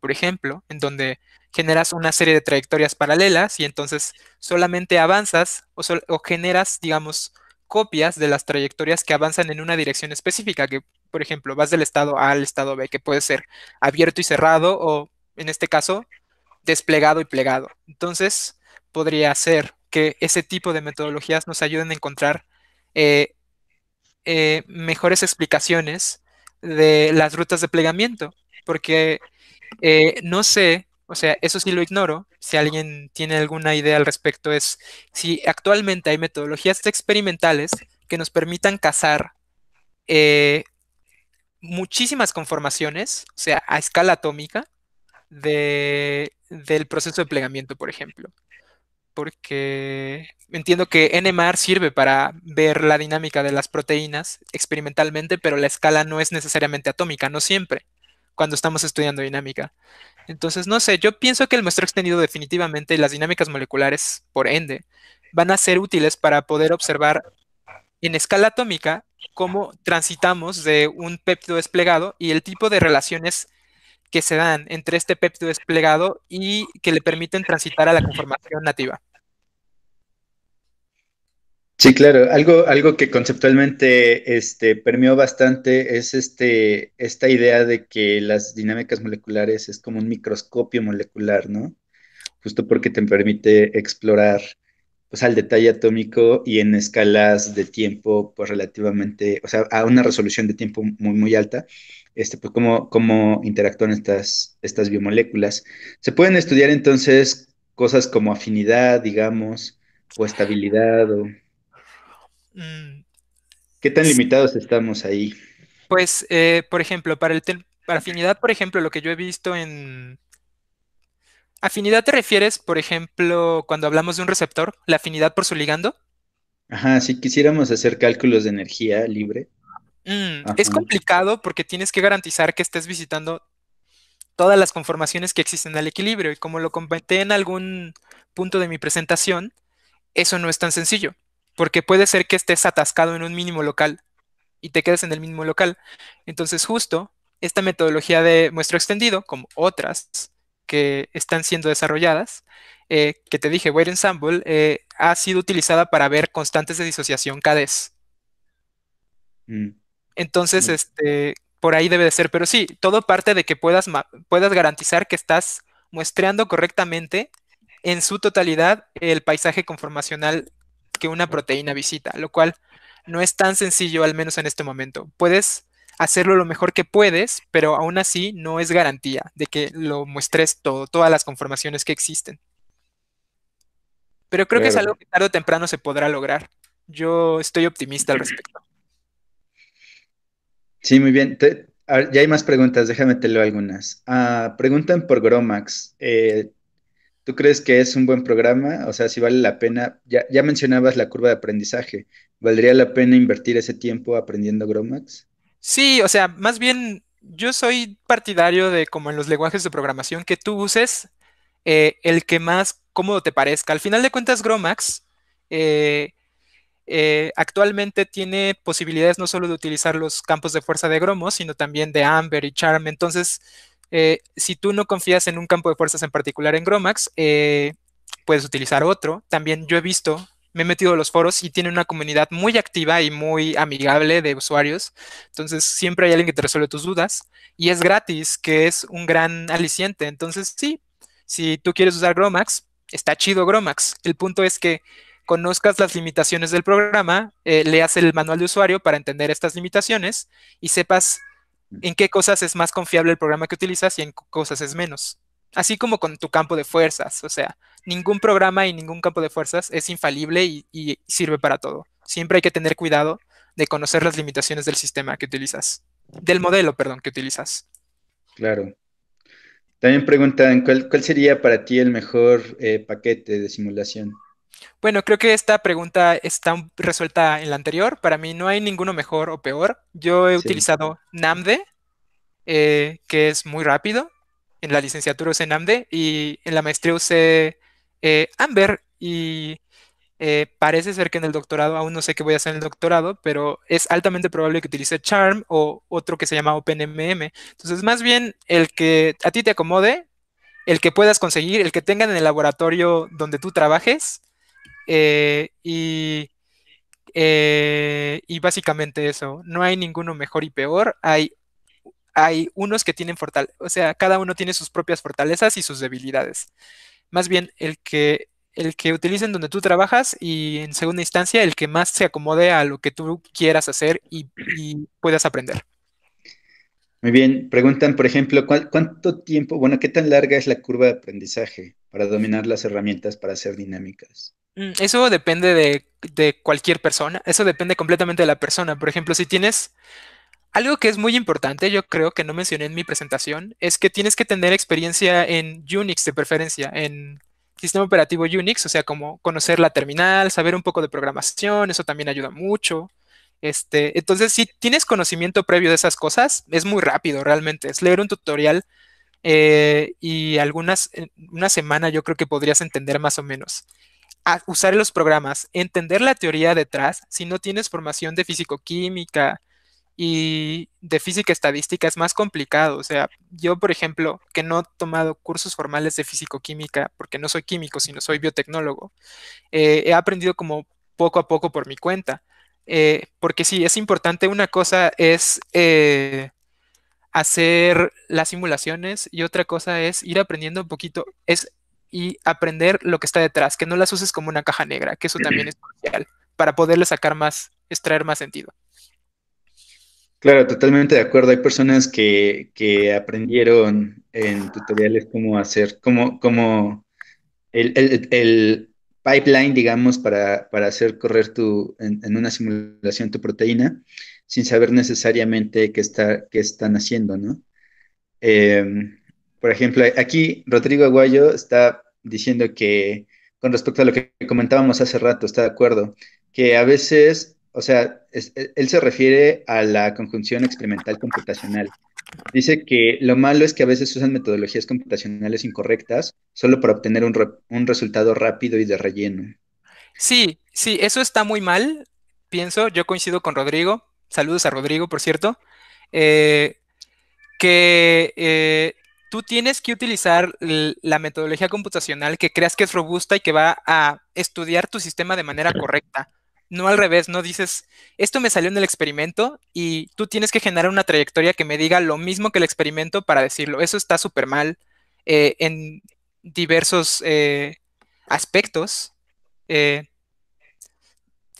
por ejemplo, en donde generas una serie de trayectorias paralelas y entonces solamente avanzas o, generas, digamos, copias de las trayectorias que avanzan en una dirección específica, que por ejemplo, vas del estado A al estado B, que puede ser abierto y cerrado o, en este caso, desplegado y plegado. Entonces, podría ser que ese tipo de metodologías nos ayuden a encontrar eh, eh, mejores explicaciones de las rutas de plegamiento, porque eh, no sé, o sea, eso sí lo ignoro, si alguien tiene alguna idea al respecto, es si actualmente hay metodologías experimentales que nos permitan cazar eh, muchísimas conformaciones, o sea, a escala atómica, de, del proceso de plegamiento, por ejemplo. Porque entiendo que NMAR sirve para ver la dinámica de las proteínas experimentalmente, pero la escala no es necesariamente atómica, no siempre, cuando estamos estudiando dinámica. Entonces, no sé, yo pienso que el muestreo extendido definitivamente y las dinámicas moleculares, por ende, van a ser útiles para poder observar en escala atómica cómo transitamos de un péptido desplegado y el tipo de relaciones que se dan entre este péptido desplegado y que le permiten transitar a la conformación nativa. Sí, claro. Algo, que conceptualmente este, permeó bastante es este, esta idea de que las dinámicas moleculares es como un microscopio molecular, ¿no? Justo porque te permite explorar pues, al detalle atómico y en escalas de tiempo, pues relativamente, o sea, a una resolución de tiempo muy, muy alta, este, pues cómo, cómo interactúan estas, estas biomoléculas. Se pueden estudiar entonces cosas como afinidad, digamos, o estabilidad, o... Mm. ¿Qué tan limitados estamos ahí? Pues, eh, por ejemplo, para, el para afinidad, por ejemplo, lo que yo he visto en, ¿Afinidad te refieres, por ejemplo, cuando hablamos de un receptor, la afinidad por su ligando? Ajá, si quisiéramos hacer cálculos de energía libre. Mm, es complicado porque tienes que garantizar que estés visitando todas las conformaciones que existen al equilibrio y como lo comenté en algún punto de mi presentación, eso no es tan sencillo, porque puede ser que estés atascado en un mínimo local y te quedes en el mínimo local. Entonces, justo esta metodología de muestro extendido, como otras, que están siendo desarrolladas, eh, que te dije, Weight Ensemble, eh, ha sido utilizada para ver constantes de disociación KDs. Mm. Entonces, mm. este, por ahí debe de ser, pero sí, todo parte de que puedas, puedas garantizar que estás muestreando correctamente en su totalidad el paisaje conformacional que una proteína visita, lo cual no es tan sencillo, al menos en este momento. Puedes hacerlo lo mejor que puedes, pero aún así no es garantía de que lo muestres todo, todas las conformaciones que existen. Pero creo que es algo que tarde o temprano se podrá lograr. Yo estoy optimista al respecto. Sí, muy bien. ya hay más preguntas, déjame te algunas. Ah, preguntan por Gromax. Eh, ¿Tú crees que es un buen programa? O sea, si vale la pena, ya mencionabas la curva de aprendizaje, ¿valdría la pena invertir ese tiempo aprendiendo Gromax? Sí, o sea, más bien yo soy partidario de, como en los lenguajes de programación, que tú uses eh, el que más cómodo te parezca. Al final de cuentas, Gromax eh, eh, actualmente tiene posibilidades no solo de utilizar los campos de fuerza de Gromo, sino también de Amber y Charm. Entonces, si tú no confías en un campo de fuerzas en particular en Gromax, puedes utilizar otro. También yo he visto me he metido a los foros y tiene una comunidad muy activa y muy amigable de usuarios. Entonces, siempre hay alguien que te resuelve tus dudas y es gratis, que es un gran aliciente. Entonces, sí, si tú quieres usar Gromax, está chido Gromax. El punto es que conozcas las limitaciones del programa, eh, leas el manual de usuario para entender estas limitaciones y sepas en qué cosas es más confiable el programa que utilizas y en qué cosas es menos. Así como con tu campo de fuerzas, o sea, ningún programa y ningún campo de fuerzas es infalible y, sirve para todo. Siempre hay que tener cuidado de conocer las limitaciones del sistema que utilizas, del modelo, perdón, que utilizas. Claro. También preguntan, ¿cuál, sería para ti el mejor eh, paquete de simulación? Bueno, creo que esta pregunta está resuelta en la anterior. Para mí no hay ninguno mejor o peor. Yo he utilizado NAMDE, eh, que es muy rápido. En la licenciatura usé NAMDE y en la maestría usé eh, Amber y eh, parece ser que en el doctorado, aún no sé qué voy a hacer en el doctorado, pero es altamente probable que utilice Charm o otro que se llama OpenMM. Entonces, más bien el que a ti te acomode, el que puedas conseguir, el que tengan en el laboratorio donde tú trabajes eh, y, básicamente eso. No hay ninguno mejor y peor. Hay, hay unos que tienen fortalezas, o sea, cada uno tiene sus propias fortalezas y sus debilidades más bien el que, el que utilicen donde tú trabajas y en segunda instancia el que más se acomode a lo que tú quieras hacer y, puedas aprender. Muy bien, preguntan, por ejemplo, ¿cuánto tiempo, bueno, qué tan larga es la curva de aprendizaje para dominar las herramientas para ser dinámicas? Mm, eso depende de, de cualquier persona, eso depende completamente de la persona. Por ejemplo, si tienes, algo que es muy importante, yo creo que no mencioné en mi presentación, es que tienes que tener experiencia en Unix de preferencia, en sistema operativo Unix, o sea, como conocer la terminal, saber un poco de programación, eso también ayuda mucho. Este, entonces, si tienes conocimiento previo de esas cosas, es muy rápido realmente. Es leer un tutorial eh, y algunas, una semana yo creo que podrías entender más o menos. A usar los programas, entender la teoría detrás, si no tienes formación de físico-química, y de física estadística es más complicado. O sea, yo, por ejemplo, que no he tomado cursos formales de físico-química, porque no soy químico, sino soy biotecnólogo, eh, he aprendido como poco a poco por mi cuenta. Eh, porque sí, es importante una cosa es eh, hacer las simulaciones y otra cosa es ir aprendiendo un poquito, es y aprender lo que está detrás, que no las uses como una caja negra, que eso también es crucial para poderle sacar más, extraer más sentido. Claro, totalmente de acuerdo. Hay personas que, aprendieron en tutoriales cómo hacer, cómo, cómo el, pipeline, digamos, para, hacer correr tu, en, una simulación tu proteína, sin saber necesariamente qué, está, qué están haciendo, ¿no? Em, por ejemplo, aquí Rodrigo Aguayo está diciendo que, con respecto a lo que comentábamos hace rato, está de acuerdo, que a veces o sea, e, él se refiere a la conjunción experimental computacional. Dice que lo malo es que a veces usan metodologías computacionales incorrectas solo para obtener un, resultado rápido y de relleno. Sí, sí, eso está muy mal, pienso. Yo coincido con Rodrigo. Saludos a Rodrigo, por cierto. Eh, que eh, tú tienes que utilizar la metodología computacional que creas que es robusta y que va a estudiar tu sistema de manera correcta no al revés, no dices, esto me salió en el experimento y tú tienes que generar una trayectoria que me diga lo mismo que el experimento para decirlo, eso está súper mal eh, en diversos eh, aspectos. Eh,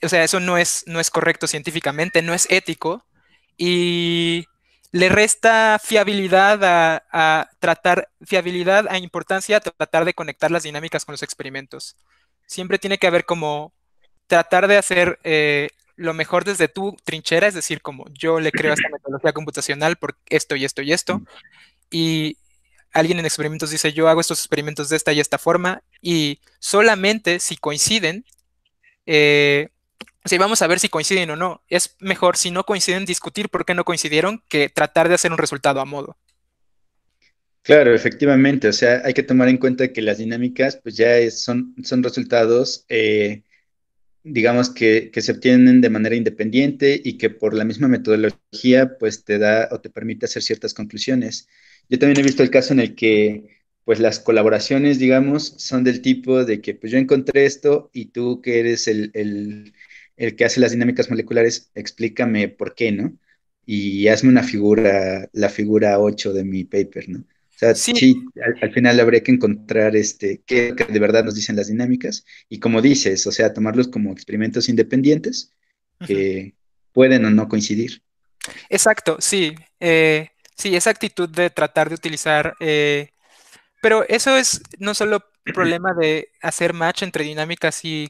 o sea, eso no es, no es correcto científicamente, no es ético y le resta fiabilidad a, a tratar, fiabilidad a e importancia a tratar de conectar las dinámicas con los experimentos. Siempre tiene que haber como tratar de hacer eh, lo mejor desde tu trinchera, es decir, como yo le creo a esta metodología computacional por esto y esto y esto, y alguien en experimentos dice, yo hago estos experimentos de esta y esta forma, y solamente si coinciden, eh, o sea, vamos a ver si coinciden o no. Es mejor, si no coinciden, discutir por qué no coincidieron que tratar de hacer un resultado a modo. Claro, efectivamente. O sea, hay que tomar en cuenta que las dinámicas, pues ya son, son resultados eh, digamos, que, se obtienen de manera independiente y que por la misma metodología, pues te da o te permite hacer ciertas conclusiones. Yo también he visto el caso en el que, pues las colaboraciones, digamos, son del tipo de que, pues yo encontré esto y tú que eres el, el que hace las dinámicas moleculares, explícame por qué, ¿no? Y hazme una figura, la figura 8 de mi paper, ¿no? O sea, sí, al, final habría que encontrar este, qué, que de verdad nos dicen las dinámicas y como dices, o sea, tomarlos como experimentos independientes que pueden o no coincidir. Exacto, sí. Eh, sí, esa actitud de tratar de utilizar... Eh, pero eso es no solo problema de hacer match entre dinámicas y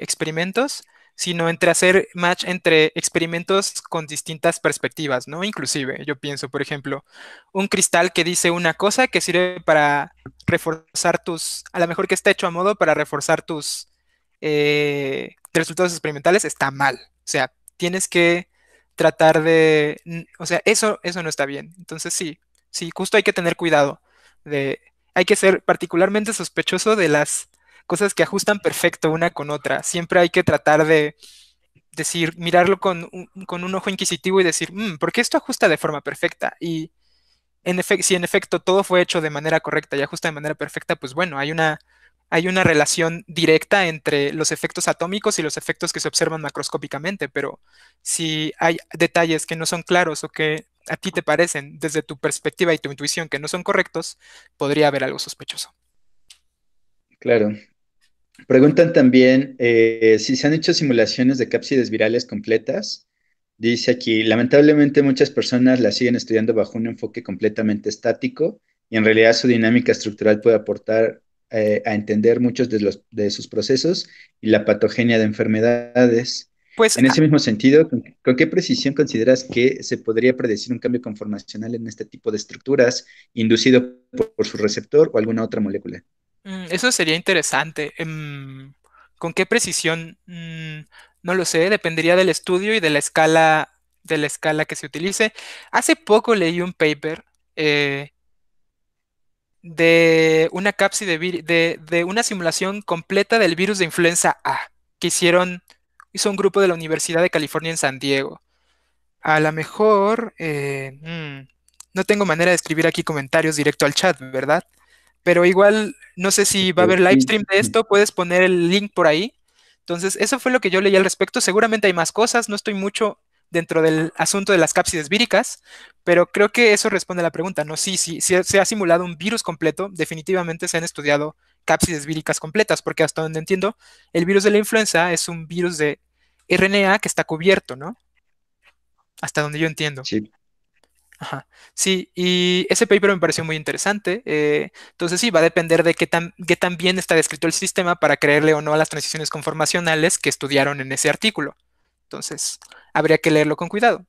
experimentos, sino entre hacer match entre experimentos con distintas perspectivas, ¿no? Inclusive, yo pienso, por ejemplo, un cristal que dice una cosa que sirve para reforzar tus, a lo mejor que está hecho a modo para reforzar tus eh, resultados experimentales, está mal. O sea, tienes que tratar de, o sea, eso, eso no está bien. Entonces sí, sí, justo hay que tener cuidado de, hay que ser particularmente sospechoso de las cosas que ajustan perfecto una con otra. Siempre hay que tratar de decir, mirarlo con, un, con un ojo inquisitivo y decir, mm, ¿por qué esto ajusta de forma perfecta? Y en si en efecto todo fue hecho de manera correcta y ajusta de manera perfecta, pues bueno, hay una, hay una relación directa entre los efectos atómicos y los efectos que se observan macroscópicamente, pero si hay detalles que no son claros o que a ti te parecen desde tu perspectiva y tu intuición que no son correctos, podría haber algo sospechoso. Claro, Preguntan también eh, si se han hecho simulaciones de cápsides virales completas. Dice aquí, lamentablemente muchas personas las siguen estudiando bajo un enfoque completamente estático y en realidad su dinámica estructural puede aportar eh, a entender muchos de, los, de sus procesos y la patogenia de enfermedades. Pues, en ese mismo sentido, ¿con, qué precisión consideras que se podría predecir un cambio conformacional en este tipo de estructuras inducido por su receptor o alguna otra molécula? Mm, eso sería interesante. Em, ¿Con qué precisión? Mm, no lo sé, dependería del estudio y de la escala, de la escala que se utilice. Hace poco leí un paper eh, de una de, de, una simulación completa del virus de influenza A que hicieron, hizo un grupo de la Universidad de California en San Diego. A lo mejor, eh, mm, no tengo manera de escribir aquí comentarios directo al chat, ¿verdad? Pero igual, no sé si va a haber live stream de esto, puedes poner el link por ahí. Entonces, eso fue lo que yo leí al respecto. Seguramente hay más cosas, no estoy mucho dentro del asunto de las cápsides víricas, pero creo que eso responde a la pregunta, ¿no? Sí, sí, se ha simulado un virus completo, definitivamente se han estudiado cápsides víricas completas, porque hasta donde entiendo, el virus de la influenza es un virus de RNA que está cubierto, ¿no? Hasta donde yo entiendo. Sí. Ajá. Sí, y ese paper me pareció muy interesante. Eh, entonces sí, va a depender de qué tan, bien está descrito el sistema para creerle o no a las transiciones conformacionales que estudiaron en ese artículo. Entonces, habría que leerlo con cuidado.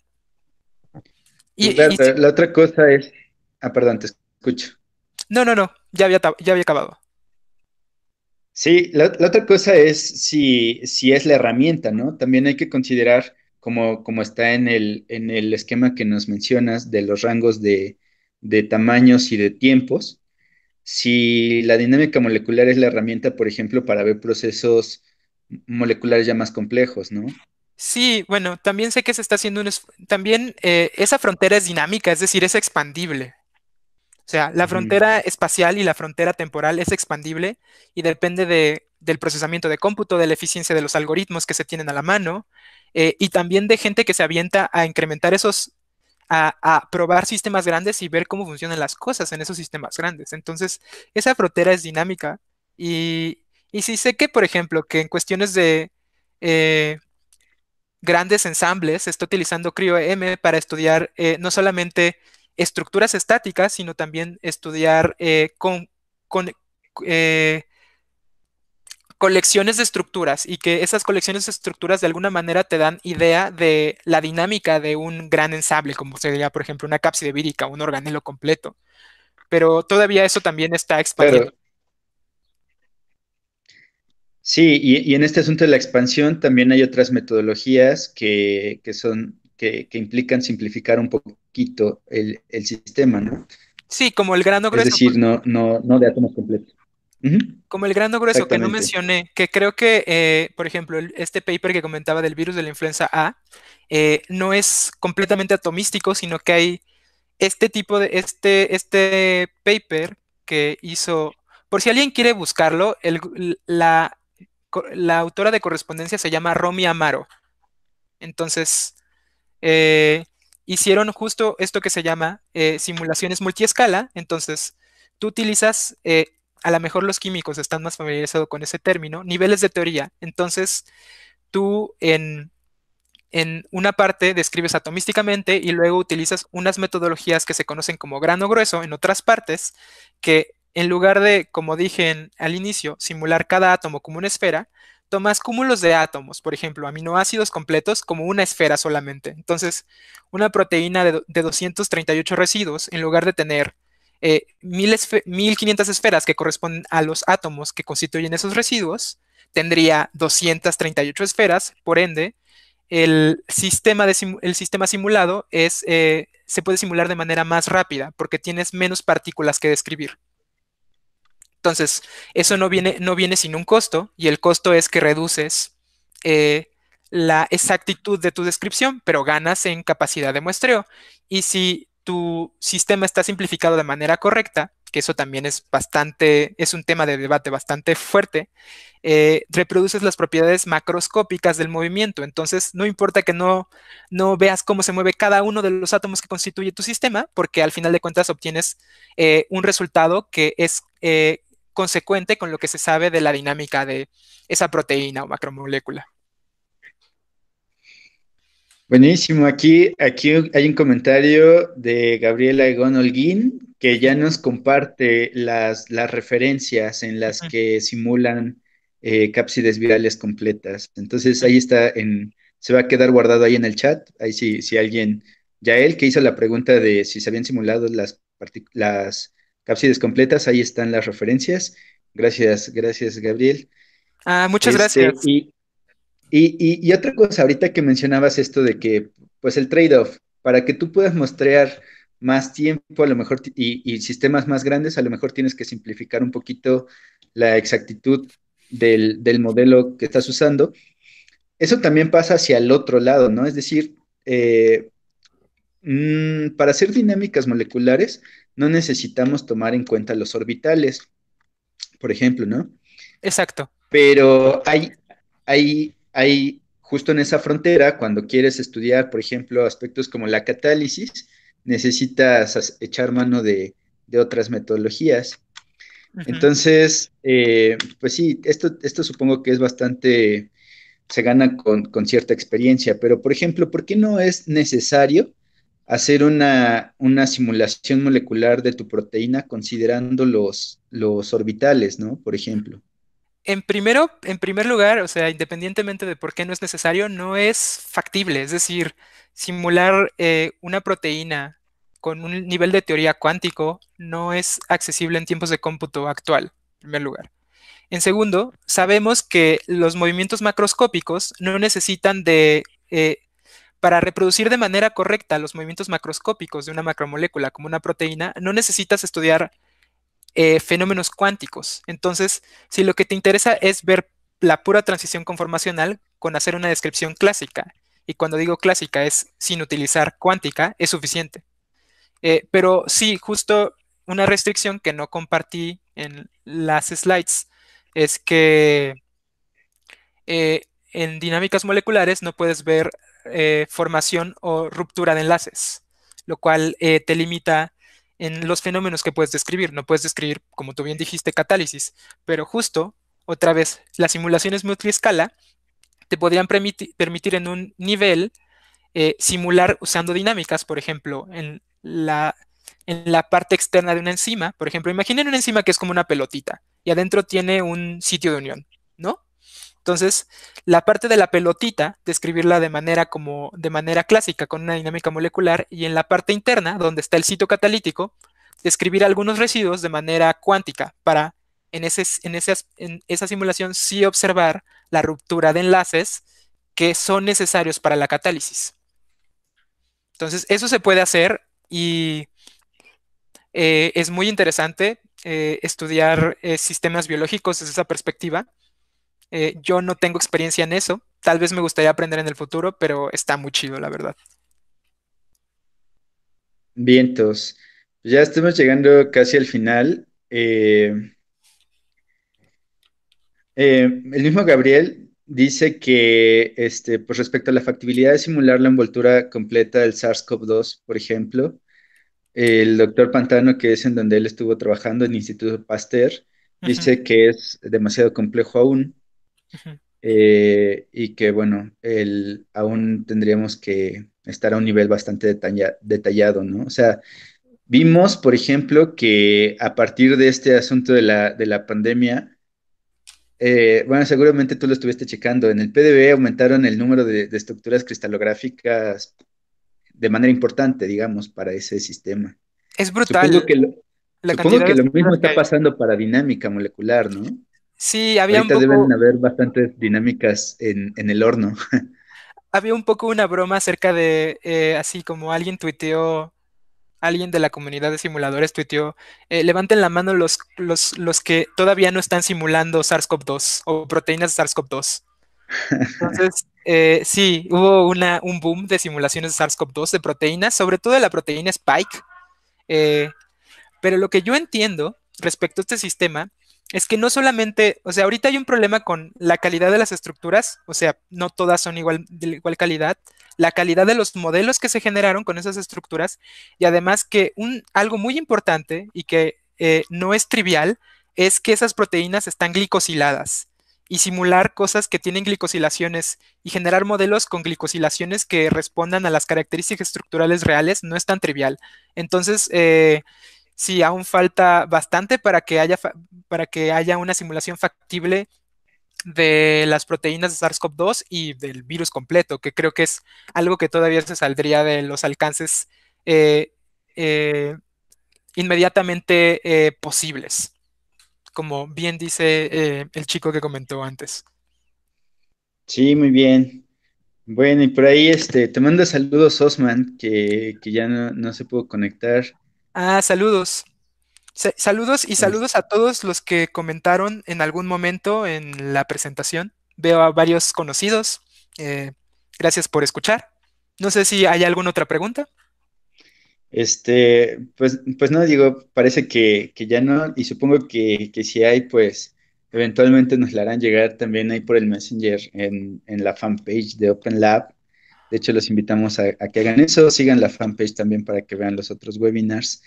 Y, la otra cosa es... Ah, perdón, te escucho. No, no, no, ya había, ya había acabado. Sí, la, otra cosa es si es la herramienta, ¿no? También hay que considerar como, está en el, esquema que nos mencionas de los rangos de, tamaños y de tiempos, si la dinámica molecular es la herramienta, por ejemplo, para ver procesos moleculares ya más complejos, ¿no? Sí, bueno, también sé que se está haciendo un... También eh, esa frontera es dinámica, es decir, es expandible. O sea, la frontera espacial y la frontera temporal es expandible y depende del procesamiento de cómputo, de la eficiencia de los algoritmos que se tienen a la mano eh, y también de gente que se avienta a incrementar esos, a, probar sistemas grandes y ver cómo funcionan las cosas en esos sistemas grandes. Entonces, esa frontera es dinámica y, y sí sé que, por ejemplo, que en cuestiones de eh, grandes ensambles, se está utilizando cryo-m e para estudiar eh, no solamente estructuras estáticas, sino también estudiar con, colecciones de estructuras y que esas colecciones de estructuras de alguna manera te dan idea de la dinámica de un gran ensable, como sería, por ejemplo, una cápside vírica, un organelo completo. Pero todavía eso también está expandiendo. sí, y, en este asunto de la expansión también hay otras metodologías que, son, que, implican simplificar un poquito el, el, sistema, ¿no? Sí, como el grano grueso. Es decir, pues no, no, no de átomos completos. Como el grano grueso que no mencioné, que creo que, eh, por ejemplo, este paper que comentaba del virus de la influenza A, eh, no es completamente atomístico, sino que hay este tipo de, este, este paper que hizo, por si alguien quiere buscarlo, la, autora de correspondencia se llama Romy Amaro. Entonces, eh, hicieron justo esto que se llama simulaciones multiescala, entonces tú utilizas a lo mejor los químicos están más familiarizados con ese término, niveles de teoría. Entonces, tú en, en una parte describes atomísticamente y luego utilizas unas metodologías que se conocen como grano grueso en otras partes, que en lugar de, como dije al inicio, simular cada átomo como una esfera, tomas cúmulos de átomos, por ejemplo, aminoácidos completos como una esfera solamente. Entonces, una proteína de, de 238 residuos, en lugar de tener 1500 eh, esferas que corresponden a los átomos que constituyen esos residuos, tendría 238 esferas, por ende, el sistema, el sistema simulado es, eh, se puede simular de manera más rápida porque tienes menos partículas que describir. Entonces, eso no viene, no viene sin un costo y el costo es que reduces eh, la exactitud de tu descripción, pero ganas en capacidad de muestreo. Y si tu sistema está simplificado de manera correcta, que eso también es bastante, es un tema de debate bastante fuerte, eh, reproduces las propiedades macroscópicas del movimiento. Entonces, no importa que no, no veas cómo se mueve cada uno de los átomos que constituye tu sistema, porque al final de cuentas obtienes eh, un resultado que es eh, consecuente con lo que se sabe de la dinámica de esa proteína o macromolécula. Buenísimo, aquí, aquí hay un comentario de Gabriela Egon que ya nos comparte las, las referencias en las que simulan eh, cápsides virales completas. Entonces ahí está, en, se va a quedar guardado ahí en el chat. Ahí sí, si alguien, ya él que hizo la pregunta de si se habían simulado las, las cápsides completas, ahí están las referencias. Gracias, gracias Gabriel. Ah, muchas este, gracias. Y, otra cosa, ahorita que mencionabas esto de que, pues el trade-off, para que tú puedas mostrar más tiempo, a lo mejor, y, sistemas más grandes, a lo mejor tienes que simplificar un poquito la exactitud del, modelo que estás usando. Eso también pasa hacia el otro lado, ¿no? Es decir, eh, mm, para hacer dinámicas moleculares no necesitamos tomar en cuenta los orbitales, por ejemplo, ¿no? Exacto. Pero hay, hay, hay justo en esa frontera, cuando quieres estudiar, por ejemplo, aspectos como la catálisis, necesitas echar mano de, otras metodologías. Entonces, eh, pues sí, esto, supongo que es bastante, se gana con, cierta experiencia, pero por ejemplo, ¿por qué no es necesario hacer una, simulación molecular de tu proteína considerando los, los orbitales, ¿no? Por ejemplo. En, primero, en primer lugar, o sea, independientemente de por qué no es necesario, no es factible. Es decir, simular eh, una proteína con un nivel de teoría cuántico no es accesible en tiempos de cómputo actual, en primer lugar. En segundo, sabemos que los movimientos macroscópicos no necesitan de... Eh, para reproducir de manera correcta los movimientos macroscópicos de una macromolécula como una proteína, no necesitas estudiar eh, fenómenos cuánticos. Entonces, si lo que te interesa es ver la pura transición conformacional con hacer una descripción clásica, y cuando digo clásica es sin utilizar cuántica, es suficiente. Eh, pero sí, justo una restricción que no compartí en las slides es que eh, en dinámicas moleculares no puedes ver formación o ruptura de enlaces, lo cual te limita en los fenómenos que puedes describir. No puedes describir, como tú bien dijiste, catálisis, pero justo, otra vez, las simulaciones multiescala te podrían permitir en un nivel eh, simular usando dinámicas, por ejemplo, en la, en la parte externa de una enzima. Por ejemplo, imaginen una enzima que es como una pelotita y adentro tiene un sitio de unión, ¿no? Entonces, la parte de la pelotita, describirla de manera como de manera clásica, con una dinámica molecular, y en la parte interna, donde está el sitio catalítico, describir algunos residuos de manera cuántica para en, esa simulación sí observar la ruptura de enlaces que son necesarios para la catálisis. Entonces, eso se puede hacer y eh, es muy interesante eh, estudiar eh, sistemas biológicos desde esa perspectiva eh, yo no tengo experiencia en eso. Tal vez me gustaría aprender en el futuro, pero está muy chido, la verdad. Vientos. Ya estamos llegando casi al final. Eh, eh, el mismo Gabriel dice que, este, pues, respecto a la factibilidad de simular la envoltura completa del SARS-CoV-2, por ejemplo, el doctor Pantano, que es en donde él estuvo trabajando en el Instituto Pasteur, dice que es demasiado complejo aún. Eh, y que, bueno, el, aún tendríamos que estar a un nivel bastante detallado, ¿no? O sea, vimos, por ejemplo, que a partir de este asunto de la, de la pandemia, eh, bueno, seguramente tú lo estuviste checando, en el PDB aumentaron el número de, estructuras cristalográficas de manera importante, digamos, para ese sistema. Es brutal. supongo que lo mismo está pasando para dinámica molecular, ¿no? Sí, había un poco... deben haber bastantes dinámicas en, el horno. *laughs* había un poco una broma acerca de, eh, así como alguien tuiteó, alguien de la comunidad de simuladores tuiteó, eh, levanten la mano los, los, que todavía no están simulando SARS-CoV-2 o proteínas de SARS-CoV-2. Entonces, eh, sí, hubo una, un boom de simulaciones de SARS-CoV-2 de proteínas, sobre todo de la proteína Spike. pero lo que yo entiendo respecto a este sistema es que no solamente, o sea, ahorita hay un problema con la calidad de las estructuras, o sea, no todas son igual, de igual calidad, la calidad de los modelos que se generaron con esas estructuras y además que un, algo muy importante y que eh, no es trivial es que esas proteínas están glicosiladas y simular cosas que tienen glicosilaciones y generar modelos con glicosilaciones que respondan a las características estructurales reales no es tan trivial. Entonces, eh, sí, aún falta bastante para que haya, para que haya una simulación factible de las proteínas de SARS-CoV-2 y del virus completo, que creo que es algo que todavía se saldría de los alcances eh, eh, inmediatamente eh, posibles, como bien dice el chico que comentó antes. Sí, muy bien. Bueno, y por ahí este, te mando saludos Osman, que, ya no, se pudo conectar. Ah, saludos. saludos y saludos a todos los que comentaron en algún momento en la presentación. Veo a varios conocidos. Eh, gracias por escuchar. No sé si hay alguna otra pregunta. Este, pues, pues no, digo, parece que, ya no, y supongo que, si hay, pues eventualmente nos la harán llegar también ahí por el Messenger en, en la fanpage de Open Lab. De hecho, los invitamos a, que hagan eso. Sigan la fanpage también para que vean los otros webinars.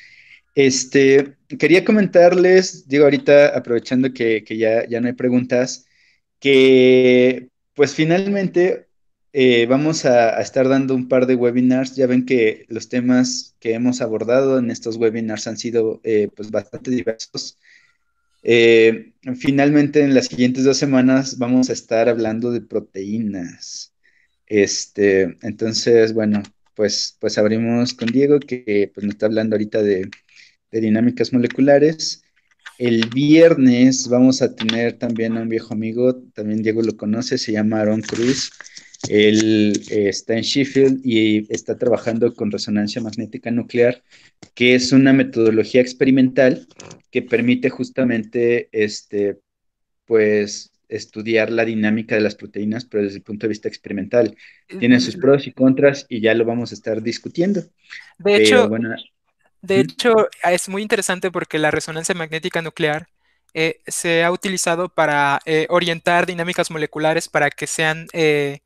Este, quería comentarles, digo ahorita, aprovechando que, ya, ya no hay preguntas, que pues finalmente eh, vamos a, estar dando un par de webinars. Ya ven que los temas que hemos abordado en estos webinars han sido eh, pues bastante diversos. Eh, finalmente, en las siguientes dos semanas vamos a estar hablando de proteínas. Este, entonces, bueno, pues, pues abrimos con Diego, que pues, nos está hablando ahorita de, dinámicas moleculares. El viernes vamos a tener también a un viejo amigo, también Diego lo conoce, se llama Aaron Cruz. Él eh, está en Sheffield y está trabajando con resonancia magnética nuclear, que es una metodología experimental que permite justamente este, pues, estudiar la dinámica de las proteínas, pero desde el punto de vista experimental. Tiene sus pros y contras y ya lo vamos a estar discutiendo. De hecho, de hecho, es muy interesante porque la resonancia magnética nuclear eh, se ha utilizado para eh, orientar dinámicas moleculares para que sean eh,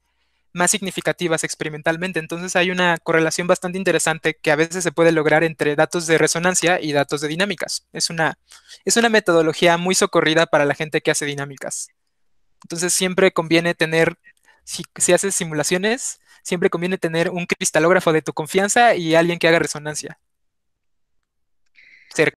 más significativas experimentalmente. Entonces hay una correlación bastante interesante que a veces se puede lograr entre datos de resonancia y datos de dinámicas. Es una, es una metodología muy socorrida para la gente que hace dinámicas. Entonces siempre conviene tener, si, si haces simulaciones, siempre conviene tener un cristalógrafo de tu confianza y alguien que haga resonancia.